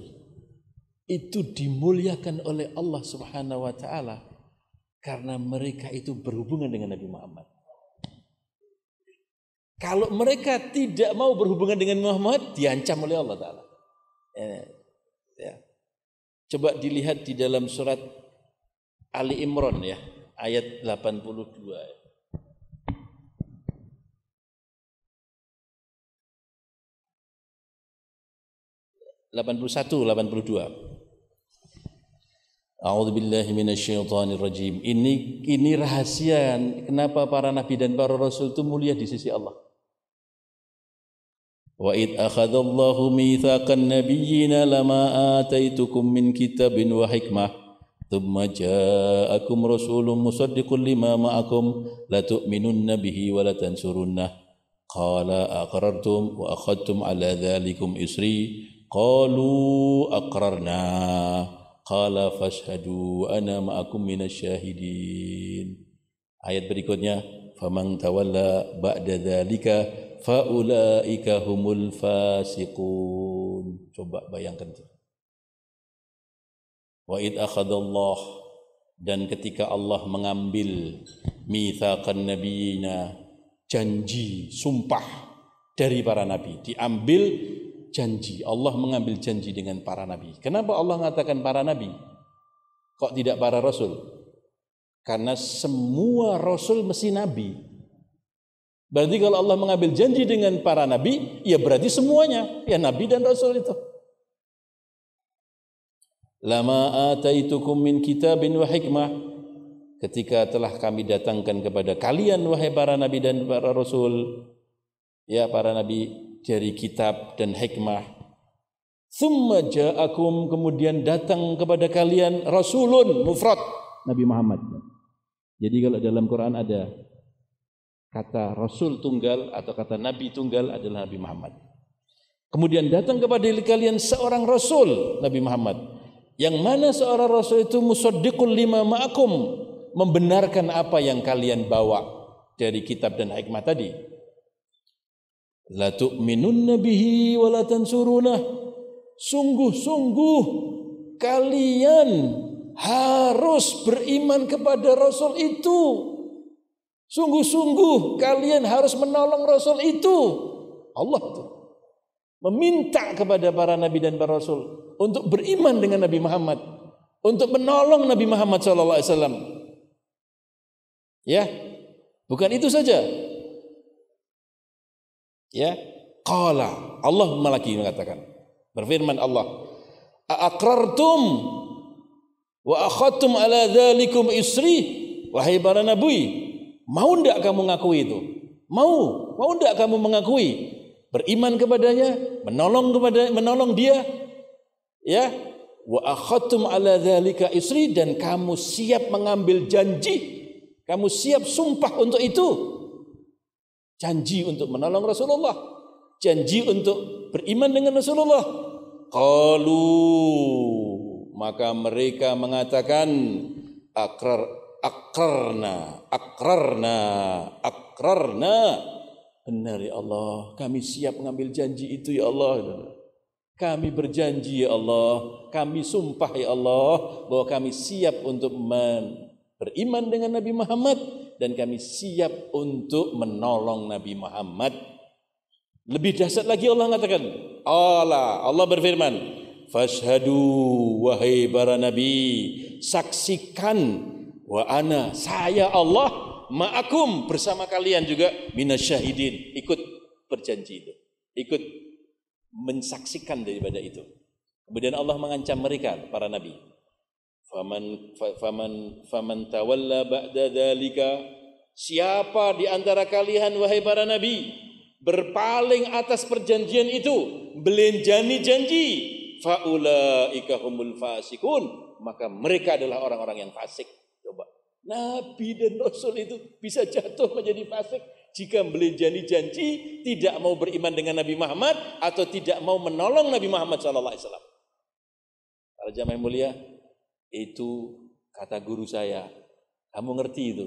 itu dimuliakan oleh Allah Subhanahu wa taala karena mereka itu berhubungan dengan Nabi Muhammad. Kalau mereka tidak mau berhubungan dengan Muhammad, diancam oleh Allah Ta'ala. Ya. ya. Coba dilihat di dalam surat Ali Imran ya, ayat 82. delapan puluh satu delapan puluh dua A'udzu billahi minasyaitonir rajim. Ini ini rahasia kan? kenapa para nabi dan para rasul itu mulia di sisi Allah. Wa id akhadallahu mitsaqan nabiyyina lama ataitukum min kitabin wa hikmah thumma ja'akum rasulun musaddiqun lima ma'akum la tu'minunna bihi wa la tansurunnah. Qala aqrartum wa akhadtum ala dhalikum isri qalu aqrarna Qala fashhadu ana ma'akum minasyahidin. Ayat berikutnya, faman tawalla ba'da dzalika faulaika humul fasiqun. Coba bayangkan itu. Wa id akhadallah dan ketika Allah mengambil mitsaqan nabiyina janji sumpah dari para nabi diambil janji. Allah mengambil janji dengan para nabi. Kenapa Allah mengatakan para nabi? Kok tidak para rasul? Karena semua rasul mesti nabi. Berarti kalau Allah mengambil janji dengan para nabi, ya berarti semuanya, ya nabi dan rasul itu. Lama ataitukum min kitabin wa hikmah ketika telah kami datangkan kepada kalian wahai para nabi dan para rasul ya para nabi dari kitab dan hikmah. Thumma ja'akum kemudian datang kepada kalian Rasulun mufrad Nabi Muhammad. Jadi kalau dalam Quran ada kata Rasul tunggal atau kata Nabi tunggal adalah Nabi Muhammad. Kemudian datang kepada kalian seorang Rasul Nabi Muhammad. Yang mana seorang Rasul itu musaddiqul lima ma'akum. Membenarkan apa yang kalian bawa dari kitab dan hikmah tadi. La tu'minunna bihi wa la tansurunah. Sungguh-sungguh kalian harus beriman kepada Rasul itu. Sungguh-sungguh kalian harus menolong Rasul itu. Allah itu meminta kepada para nabi dan para rasul untuk beriman dengan Nabi Muhammad, untuk menolong Nabi Muhammad SAW. Ya, bukan itu saja. Ya, qala. Allah malaki mengatakan. Berfirman Allah, "Aqrartum wa akhadtum ala dzalikum isri?" Wahai para nabi, mau ndak kamu mengakui itu? Mau, mau ndak kamu mengakui beriman kepadanya, menolong kepada menolong dia? Ya, wa akhadtum ala dzalika isri dan kamu siap mengambil janji, kamu siap sumpah untuk itu. Janji untuk menolong Rasulullah. Janji untuk beriman dengan Rasulullah. Qalu maka mereka mengatakan akrar akrarna akrarna akrarna benar ya Allah kami siap mengambil janji itu ya Allah kami berjanji ya Allah kami sumpah ya Allah bahwa kami siap untuk beriman dengan Nabi Muhammad dan kami siap untuk menolong Nabi Muhammad. Lebih dahsyat lagi Allah mengatakan, Allah, Allah berfirman, Fashadu wahai para nabi, saksikan wa ana saya Allah ma'akum bersama kalian juga minasyahidin." Ikut perjanji itu. Ikut mensaksikan daripada itu. Kemudian Allah mengancam mereka para nabi. Faman faman faman tawalla ba'da dzalika siapa di antara kalian wahai para nabi berpaling atas perjanjian itu belenjani janji faulaika humul fasikun maka mereka adalah orang-orang yang fasik coba nabi dan rasul itu bisa jatuh menjadi fasik jika belenjani janji tidak mau beriman dengan Nabi Muhammad atau tidak mau menolong Nabi Muhammad sallallahu alaihi wasallam para jamaah mulia itu kata guru saya, kamu ngerti itu?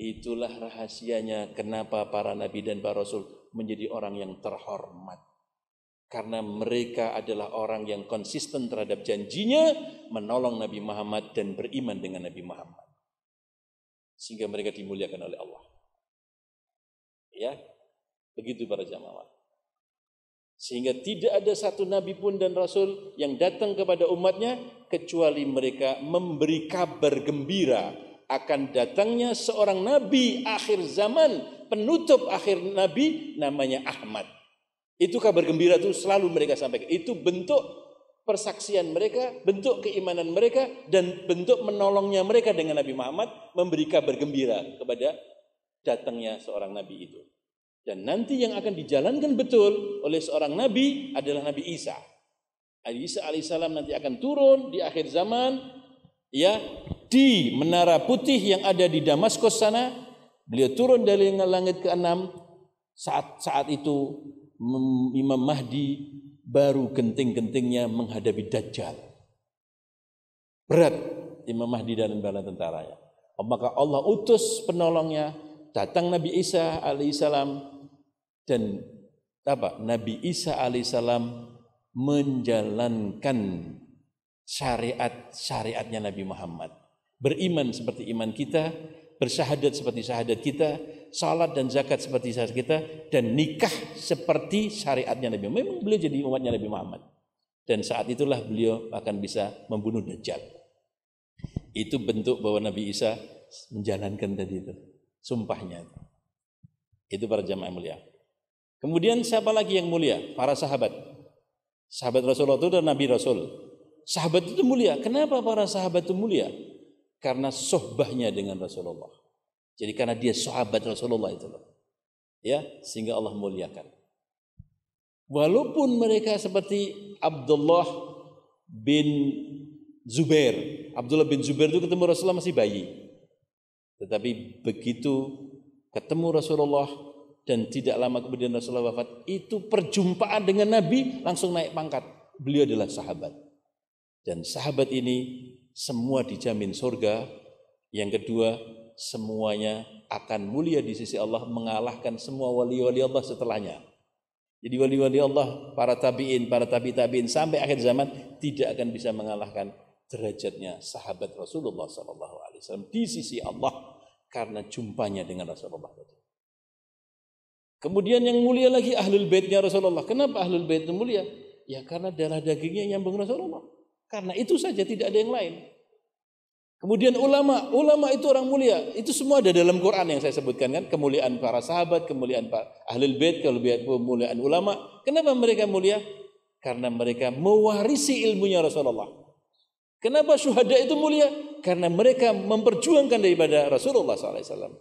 Itulah rahasianya kenapa para nabi dan para rasul menjadi orang yang terhormat. Karena mereka adalah orang yang konsisten terhadap janjinya menolong Nabi Muhammad dan beriman dengan Nabi Muhammad. Sehingga mereka dimuliakan oleh Allah. Ya, begitu para jamaah. Sehingga tidak ada satu nabi pun dan rasul yang datang kepada umatnya kecuali mereka memberi kabar gembira akan datangnya seorang nabi akhir zaman, penutup akhir nabi namanya Ahmad. Itu kabar gembira itu selalu mereka sampaikan. Itu bentuk persaksian mereka, bentuk keimanan mereka, dan bentuk menolongnya mereka dengan Nabi Muhammad memberi kabar gembira kepada datangnya seorang Nabi itu. Dan nanti yang akan dijalankan betul oleh seorang nabi adalah Nabi Isa. Nabi Isa alaihissalam nanti akan turun di akhir zaman ya di menara putih yang ada di Damaskus sana. Beliau turun dari langit ke enam. saat saat itu Imam Mahdi baru genting-gentingnya menghadapi Dajjal. Berat Imam Mahdi dan bala tentaranya. Maka Allah utus penolongnya datang Nabi Isa alaihissalam dan apa Nabi Isa alaihissalam menjalankan syariat-syariatnya Nabi Muhammad. Beriman seperti iman kita, bersahadat seperti syahadat kita, salat dan zakat seperti zakat kita, dan nikah seperti syariatnya Nabi Muhammad. Memang beliau jadi umatnya Nabi Muhammad. Dan saat itulah beliau akan bisa membunuh Dajjal. Itu bentuk bahwa Nabi Isa menjalankan tadi itu sumpahnya. Itu para jamaah mulia. Kemudian siapa lagi yang mulia? Para sahabat. Sahabat Rasulullah itu dan Nabi Rasul. Sahabat itu mulia. Kenapa para sahabat itu mulia? Karena sohbahnya dengan Rasulullah. Jadi karena dia sahabat Rasulullah itu loh. Ya, sehingga Allah muliakan. Walaupun mereka seperti Abdullah bin Zubair. Abdullah bin Zubair itu ketemu Rasulullah masih bayi. Tetapi begitu ketemu Rasulullah dan tidak lama kemudian Rasulullah wafat, itu perjumpaan dengan Nabi langsung naik pangkat. Beliau adalah sahabat. Dan sahabat ini semua dijamin surga. Yang kedua, semuanya akan mulia di sisi Allah mengalahkan semua wali-wali Allah setelahnya. Jadi wali-wali Allah, para tabi'in, para tabi-tabi'in sampai akhir zaman tidak akan bisa mengalahkan derajatnya sahabat Rasulullah SAW di sisi Allah karena jumpanya dengan Rasulullah. Kemudian yang mulia lagi ahlul baitnya Rasulullah. Kenapa ahlul bait itu mulia? Ya karena darah dagingnya nyambung Rasulullah. Karena itu saja tidak ada yang lain. Kemudian ulama, ulama itu orang mulia. Itu semua ada dalam Quran yang saya sebutkan kan, kemuliaan para sahabat, kemuliaan para ahlul bait, kemuliaan ulama. Kenapa mereka mulia? Karena mereka mewarisi ilmunya Rasulullah. Kenapa syuhada itu mulia? Karena mereka memperjuangkan daripada Rasulullah SAW.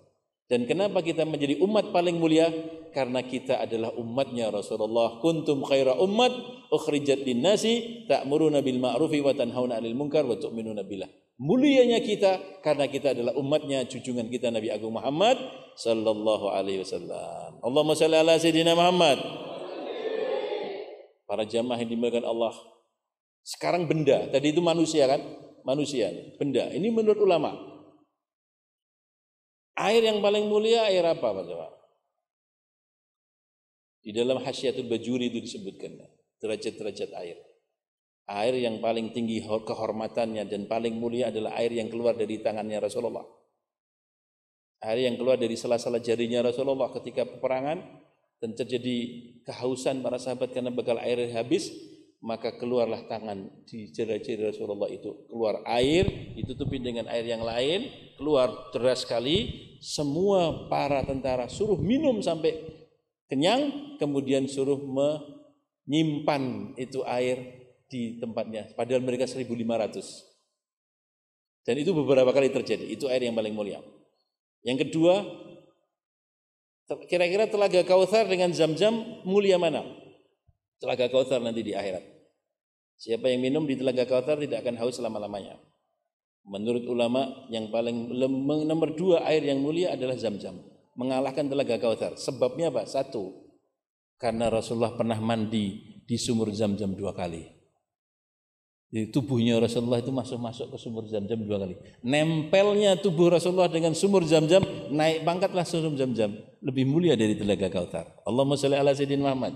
Dan kenapa kita menjadi umat paling mulia? Karena kita adalah umatnya Rasulullah. Kuntum khaira ummat ukhrijat tak ta'muruna bil ma'rufi wa tanhauna 'anil munkar wa tu'minuna billah. Mulianya kita karena kita adalah umatnya cucungan kita Nabi Agung Muhammad sallallahu alaihi wasallam. Allahumma shalli ala wasallam. Muhammad. Para jamaah yang dimuliakan Allah, sekarang benda, tadi itu manusia kan? Manusia, benda. Ini menurut ulama. Air yang paling mulia air apa Pak Jawa? Di dalam hasyiatul bajuri itu disebutkan derajat-derajat air. Air yang paling tinggi kehormatannya dan paling mulia adalah air yang keluar dari tangannya Rasulullah. Air yang keluar dari sela-sela jarinya Rasulullah ketika peperangan dan terjadi kehausan para sahabat karena bekal air habis, maka keluarlah tangan di jari-jari Rasulullah itu keluar air ditutupi dengan air yang lain keluar deras sekali semua para tentara suruh minum sampai kenyang kemudian suruh menyimpan itu air di tempatnya padahal mereka 1500 dan itu beberapa kali terjadi itu air yang paling mulia yang kedua kira-kira telaga Kautsar dengan Zam-Zam mulia mana telaga kautar nanti di akhirat. Siapa yang minum di telaga kautar tidak akan haus selama-lamanya. Menurut ulama yang paling nomor dua air yang mulia adalah zam-zam. Mengalahkan telaga kautar. Sebabnya apa? Satu, karena Rasulullah pernah mandi di sumur zam-zam dua kali. Jadi tubuhnya Rasulullah itu masuk-masuk ke sumur zam-zam dua kali. Nempelnya tubuh Rasulullah dengan sumur zam-zam, naik pangkatlah sumur zam-zam. Lebih mulia dari telaga kautar. Allahumma salli ala Sayyidina Muhammad.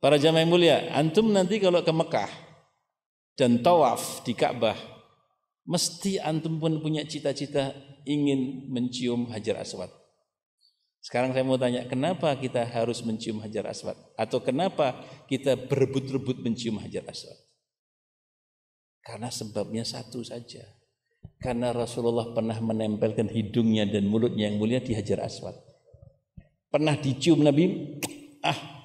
Para jamaah yang mulia, antum nanti kalau ke Mekah dan tawaf di Ka'bah, mesti antum pun punya cita-cita ingin mencium Hajar Aswad. Sekarang saya mau tanya, kenapa kita harus mencium Hajar Aswad? Atau kenapa kita berebut-rebut mencium Hajar Aswad? Karena sebabnya satu saja. Karena Rasulullah pernah menempelkan hidungnya dan mulutnya yang mulia di Hajar Aswad. Pernah dicium Nabi, ah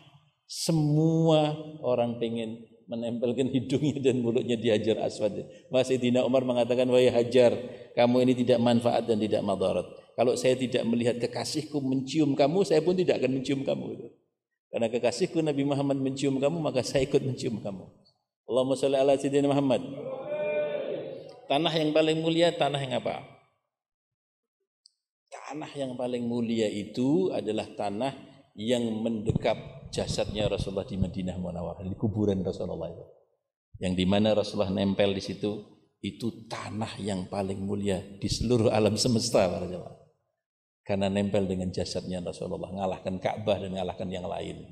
semua orang pengen menempelkan hidungnya dan mulutnya di Hajar Aswad. masih dina Umar mengatakan, Wahai Hajar, kamu ini tidak manfaat dan tidak madarat. Kalau saya tidak melihat kekasihku mencium kamu, saya pun tidak akan mencium kamu. Karena kekasihku Nabi Muhammad mencium kamu, maka saya ikut mencium kamu. Allahumma salli ala Sayyidina Muhammad. Tanah yang paling mulia, tanah yang apa? Tanah yang paling mulia itu adalah tanah yang mendekap jasadnya Rasulullah di Madinah Munawwarah di kuburan Rasulullah itu yang dimana Rasulullah nempel di situ itu tanah yang paling mulia di seluruh alam semesta para jemaah karena nempel dengan jasadnya Rasulullah ngalahkan Ka'bah dan ngalahkan yang lain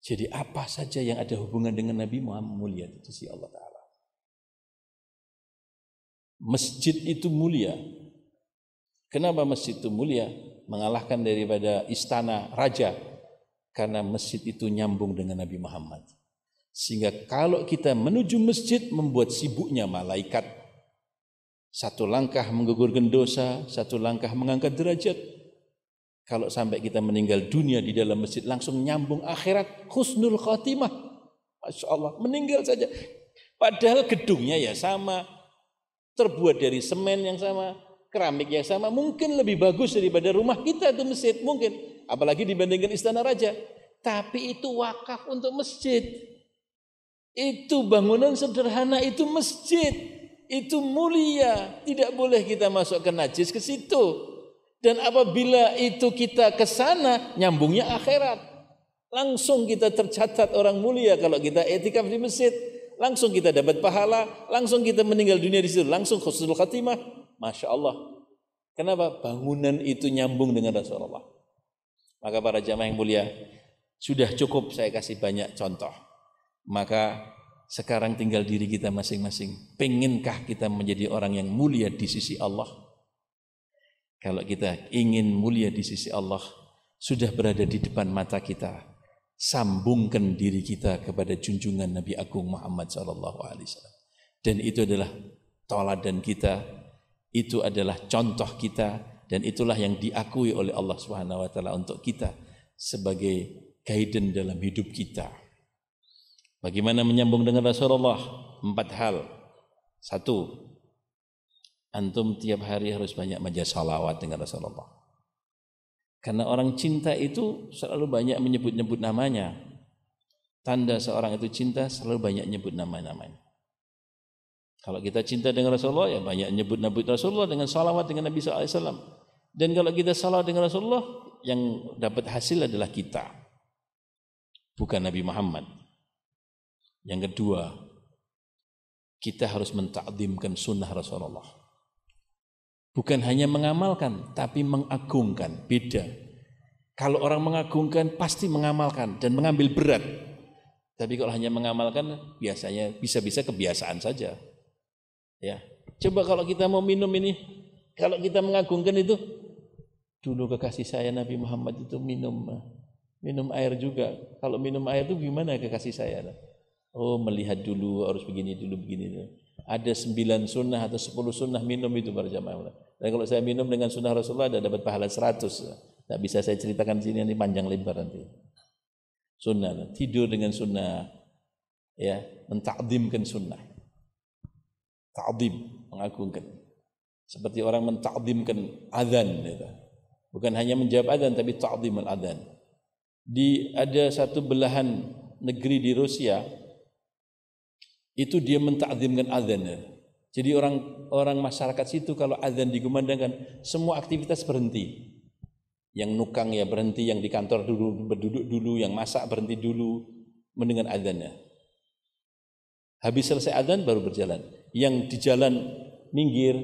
jadi apa saja yang ada hubungan dengan Nabi Muhammad mulia itu si Allah Ta'ala masjid itu mulia kenapa masjid itu mulia mengalahkan daripada istana raja karena masjid itu nyambung dengan Nabi Muhammad. Sehingga kalau kita menuju masjid membuat sibuknya malaikat. Satu langkah menggugurkan dosa, satu langkah mengangkat derajat. Kalau sampai kita meninggal dunia di dalam masjid langsung nyambung akhirat khusnul khotimah. Masya Allah, meninggal saja. Padahal gedungnya ya sama, terbuat dari semen yang sama, keramik yang sama, mungkin lebih bagus daripada rumah kita itu masjid, mungkin apalagi dibandingkan istana raja. Tapi itu wakaf untuk masjid. Itu bangunan sederhana itu masjid. Itu mulia, tidak boleh kita masuk ke najis ke situ. Dan apabila itu kita ke sana, nyambungnya akhirat. Langsung kita tercatat orang mulia kalau kita etikaf di masjid. Langsung kita dapat pahala, langsung kita meninggal dunia di situ, langsung khususul khatimah. Masya Allah. Kenapa? Bangunan itu nyambung dengan Rasulullah. Maka para jamaah yang mulia, sudah cukup saya kasih banyak contoh. Maka sekarang tinggal diri kita masing-masing. Penginkah kita menjadi orang yang mulia di sisi Allah? Kalau kita ingin mulia di sisi Allah, sudah berada di depan mata kita. Sambungkan diri kita kepada junjungan Nabi Agung Muhammad SAW. Dan itu adalah toladan kita, itu adalah contoh kita, dan itulah yang diakui oleh Allah Subhanahu wa taala untuk kita sebagai guidance dalam hidup kita. Bagaimana menyambung dengan Rasulullah? Empat hal. Satu, antum tiap hari harus banyak baca salawat dengan Rasulullah. Karena orang cinta itu selalu banyak menyebut-nyebut namanya. Tanda seorang itu cinta selalu banyak menyebut nama-namanya. Kalau kita cinta dengan Rasulullah ya banyak menyebut nyebut Rasulullah dengan salawat dengan Nabi SAW. Dan kalau kita salah dengan Rasulullah, yang dapat hasil adalah kita, bukan Nabi Muhammad. Yang kedua, kita harus mentakdimkan sunnah Rasulullah. Bukan hanya mengamalkan, tapi mengagungkan. Beda. Kalau orang mengagungkan, pasti mengamalkan dan mengambil berat. Tapi kalau hanya mengamalkan, biasanya bisa-bisa kebiasaan saja. Ya, coba kalau kita mau minum ini, kalau kita mengagungkan itu, dulu kekasih saya Nabi Muhammad itu minum minum air juga. Kalau minum air itu gimana kekasih saya? Oh melihat dulu harus begini dulu begini dulu. Ada sembilan sunnah atau sepuluh sunnah minum itu para jamaah. Dan kalau saya minum dengan sunnah Rasulullah ada dapat pahala seratus. Tak bisa saya ceritakan di sini nanti panjang lebar nanti. Sunnah tidur dengan sunnah ya mentakdimkan sunnah. Ta'zim mengagungkan. Seperti orang mentakdimkan adzan gitu. Bukan hanya menjawab adzan tapi takdim al-adzan. Di ada satu belahan negeri di Rusia itu dia mentakdimkan adzan. Gitu. Jadi orang orang masyarakat situ kalau adzan digemandangkan semua aktivitas berhenti. Yang nukang ya berhenti, yang di kantor dulu berduduk dulu, yang masak berhenti dulu mendengar adzannya. Habis selesai adzan baru berjalan. Yang di jalan minggir,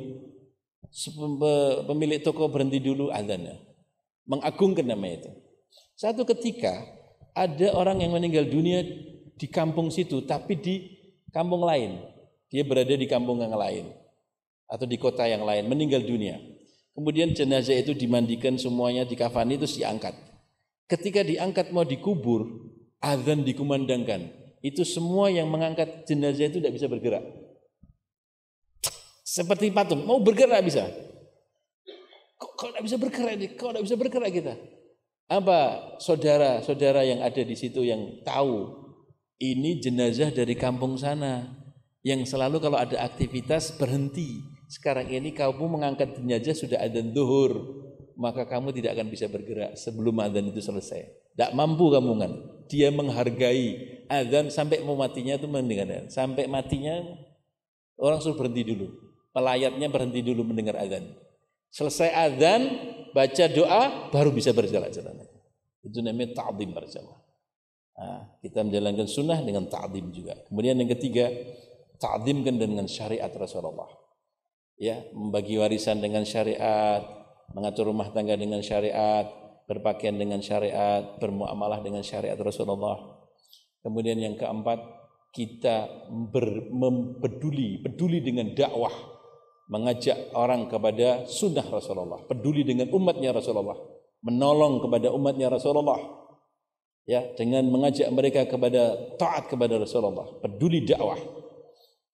pemilik toko berhenti dulu adhannya. Mengagungkan nama itu. Satu ketika ada orang yang meninggal dunia di kampung situ tapi di kampung lain. Dia berada di kampung yang lain atau di kota yang lain meninggal dunia. Kemudian jenazah itu dimandikan semuanya di kafani terus diangkat. Ketika diangkat mau dikubur, azan dikumandangkan. Itu semua yang mengangkat jenazah itu tidak bisa bergerak seperti patung, mau bergerak bisa. Kok kok tidak bisa bergerak ini? Kok tidak bisa bergerak kita? Apa saudara-saudara yang ada di situ yang tahu ini jenazah dari kampung sana yang selalu kalau ada aktivitas berhenti. Sekarang ini kamu mengangkat jenazah sudah ada duhur, maka kamu tidak akan bisa bergerak sebelum adzan itu selesai. Tidak mampu kamu kan. Dia menghargai adzan sampai mau matinya itu mendingan, Sampai matinya orang suruh berhenti dulu pelayatnya berhenti dulu mendengar azan. Selesai azan, baca doa, baru bisa berjalan-jalan. Itu namanya ta'zim berjamaah. Nah, kita menjalankan sunnah dengan ta'zim juga. Kemudian yang ketiga, ta'zimkan dengan syariat Rasulullah. Ya, membagi warisan dengan syariat, mengatur rumah tangga dengan syariat, berpakaian dengan syariat, bermuamalah dengan syariat Rasulullah. Kemudian yang keempat, kita ber, mempeduli, peduli dengan dakwah mengajak orang kepada sunnah Rasulullah, peduli dengan umatnya Rasulullah, menolong kepada umatnya Rasulullah, ya dengan mengajak mereka kepada taat kepada Rasulullah, peduli dakwah.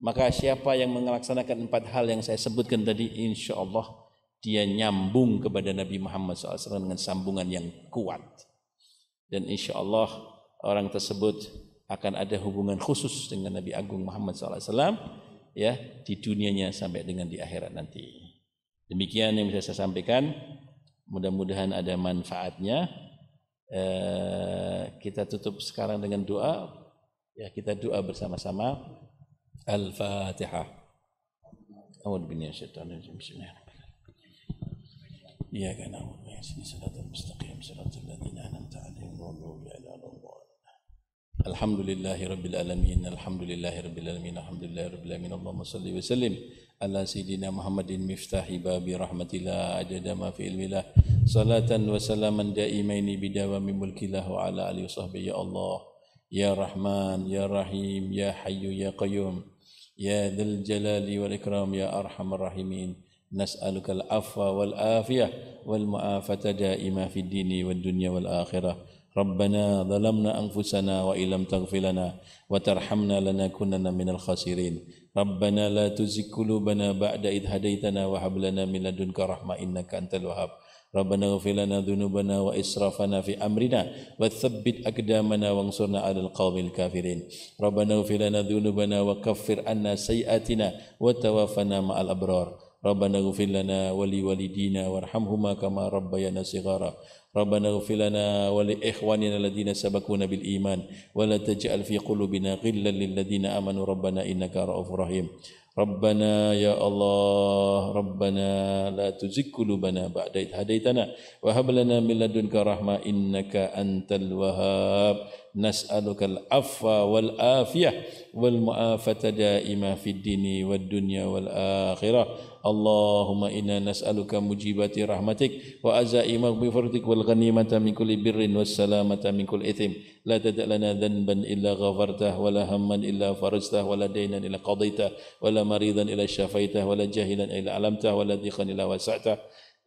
Maka siapa yang melaksanakan empat hal yang saya sebutkan tadi, insya Allah dia nyambung kepada Nabi Muhammad SAW dengan sambungan yang kuat. Dan insya Allah orang tersebut akan ada hubungan khusus dengan Nabi Agung Muhammad SAW ya di dunianya sampai dengan di akhirat nanti. Demikian yang bisa saya sampaikan. Mudah-mudahan ada manfaatnya. Eh, kita tutup sekarang dengan doa. Ya kita doa bersama-sama. Al-Fatihah. Awad bin Yasyaitan Rajim. Bismillahirrahmanirrahim. Iyaka na'budu wa iyyaka nasta'in. Shiratal mustaqim. Shiratal ladzina an'amta 'alaihim ghairil maghdubi 'alaihim الحمد لله رب العالمين الحمد لله رب العالمين الحمد لله رب العالمين اللهم صل وسلم على سيدنا محمد مفتاح باب رحمة الله عدد ما في علم الله صلاة وسلاما دائمين بدوام ملك الله وعلى آله وصحبه يا الله يا رحمن يا رحيم يا حي يا قيوم يا ذا الجلال والإكرام يا أرحم الراحمين نسألك العفو والعافية والمعافة دائما في الدين والدنيا والآخرة ربنا ظلمنا أنفسنا وإن لم تغفر لنا وترحمنا لنكونن من الخاسرين ربنا لا تزغ قلوبنا بعد إذ هديتنا وهب لنا من لدنك رحمة إنك أنت الوهاب ربنا اغفر لنا ذنوبنا وإسرافنا في أمرنا وثبت أقدامنا وانصرنا على القوم الكافرين ربنا اغفر لنا ذنوبنا وكفر عنا سيئاتنا وتوفنا مع الأبرار ربنا اغفر لنا ولوالدينا وارحمهما كما ربيانا صغارا ربنا اغفر لنا ولإخواننا الذين سبقونا بالإيمان ولا تجعل في قلوبنا غلا للذين آمنوا ربنا إنك رؤوف رحيم ربنا يا الله ربنا لا تزغ قلوبنا بعد إذ هديتنا وهب لنا من لدنك رحمة إنك أنت الوهاب nas'alukal afwa wal afiyah wal mu'afata daima fid dini wad dunya wal akhirah Allahumma inna nas'aluka mujibati rahmatik wa azaima maghfiratik wal ghanimata min kulli birrin was salamata min kulli ithim la tada' lana illa ghafartah wa illa farajtah wa la daynan illa qadaytah wa la maridan illa syafaitah wa la illa alamtah wa la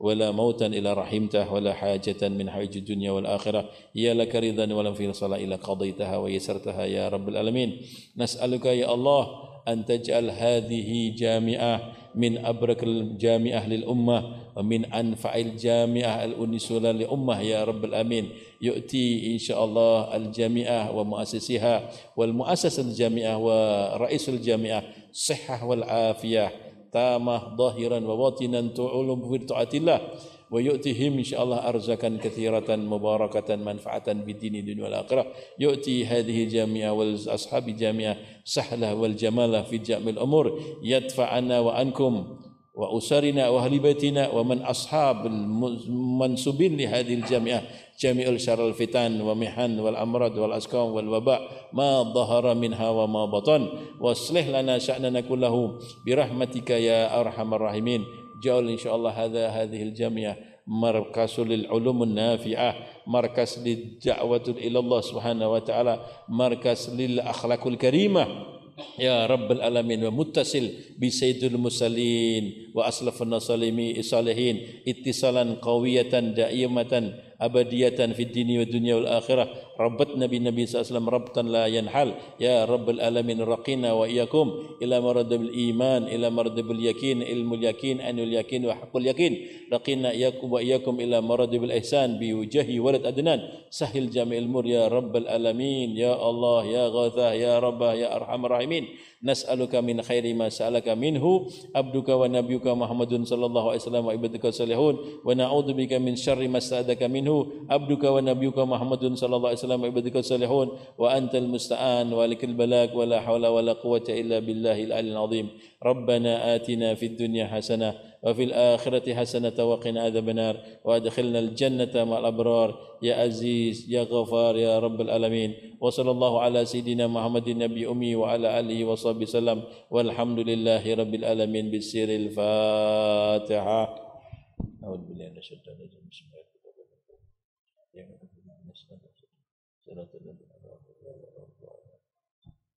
ولا موتا إلا رحمته ولا حاجة من حوائج الدنيا والآخرة يا لك رضا ولا صلاة إلا قضيتها ويسرتها يا رب العالمين نسألك يا الله أن تجعل هذه جامعة من أبرك الجامعة للأمة ومن أنفع الجامعة الأنسولة لأمة يا رب الأمين يؤتي إن شاء الله الجامعة ومؤسسها والمؤسسة الجامعة ورئيس الجامعة صحة والعافية tamah zahiran wa tu ulum fi ta'atillah wa yu'tihim insyaallah arzakan kathiratan mubarakatan manfaatan bidini dunia wal akhirah yu'ti hadhihi jami'a wal ashabi jami'a sahla wal jamala fi jamil umur yadfa'ana wa ankum وأسرنا وأهل بيتنا ومن أصحاب المنسوبين لهذه الجامعة جميع شر الفتن ومحن والأمراض والأسقام والوباء ما ظهر منها وما بطن واصلح لنا شأننا كله برحمتك يا أرحم الراحمين جعل إن شاء الله هذا هذه الجامعة مركز للعلوم النافعة مركز للدعوة إلى الله سبحانه وتعالى مركز للأخلاق الكريمة ya rabbal alamin wa muttasil bi sayyidil musallin wa aslafun nasalimin salihin ittisalan qawiyatan da'imatan abadiyatan fid dini wa dunya wal akhirah rabbat nabi nabi sallallahu alaihi wasallam la yanhal ya rabbal alamin raqina wa iyakum ila maradil iman ila maradil yakin ilmul yakin anul yakin wa haqqul yakin raqina iyakum wa iyakum ila maradil ihsan bi wajhi walad adnan sahil jamil mur ya rabbal alamin ya allah ya ghathah ya rabbah ya arhamar rahimin nas'aluka min khairi ma sa'alaka minhu abduka wa nabiyyuka Muhammadun sallallahu alaihi wasallam wa ibadatuka salihun wa na'udzubika min syarri ma sa'adaka minhu abduka wa nabiyyuka Muhammadun sallallahu alaihi wasallam wa ibadatuka salihun wa antal musta'an wa likal balak wa la hawla wa la quwwata illa billahil al alim ربنا آتنا في الدنيا حسنة وفي الآخرة حسنة وقنا عذاب النار وأدخلنا الجنة مع الأبرار يا عزيز يا غفار يا رب العالمين وصلى الله على سيدنا محمد النبي أمي وعلى آله وصحبه وسلم والحمد لله رب العالمين بالسير الفاتحة أعوذ بالله من الشيطان الرجيم بسم الله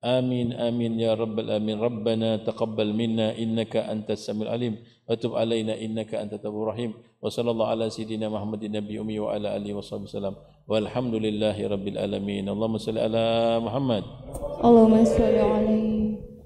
آمين آمين يا رب الآمين ربنا تقبل منا إنك أنت السميع العليم وتب علينا إنك أنت التواب الرحيم وصلى الله على سيدنا محمد النبي أمي وعلى آله وصحبه وسلم والحمد لله رب العالمين اللهم صل على محمد اللهم صل عليه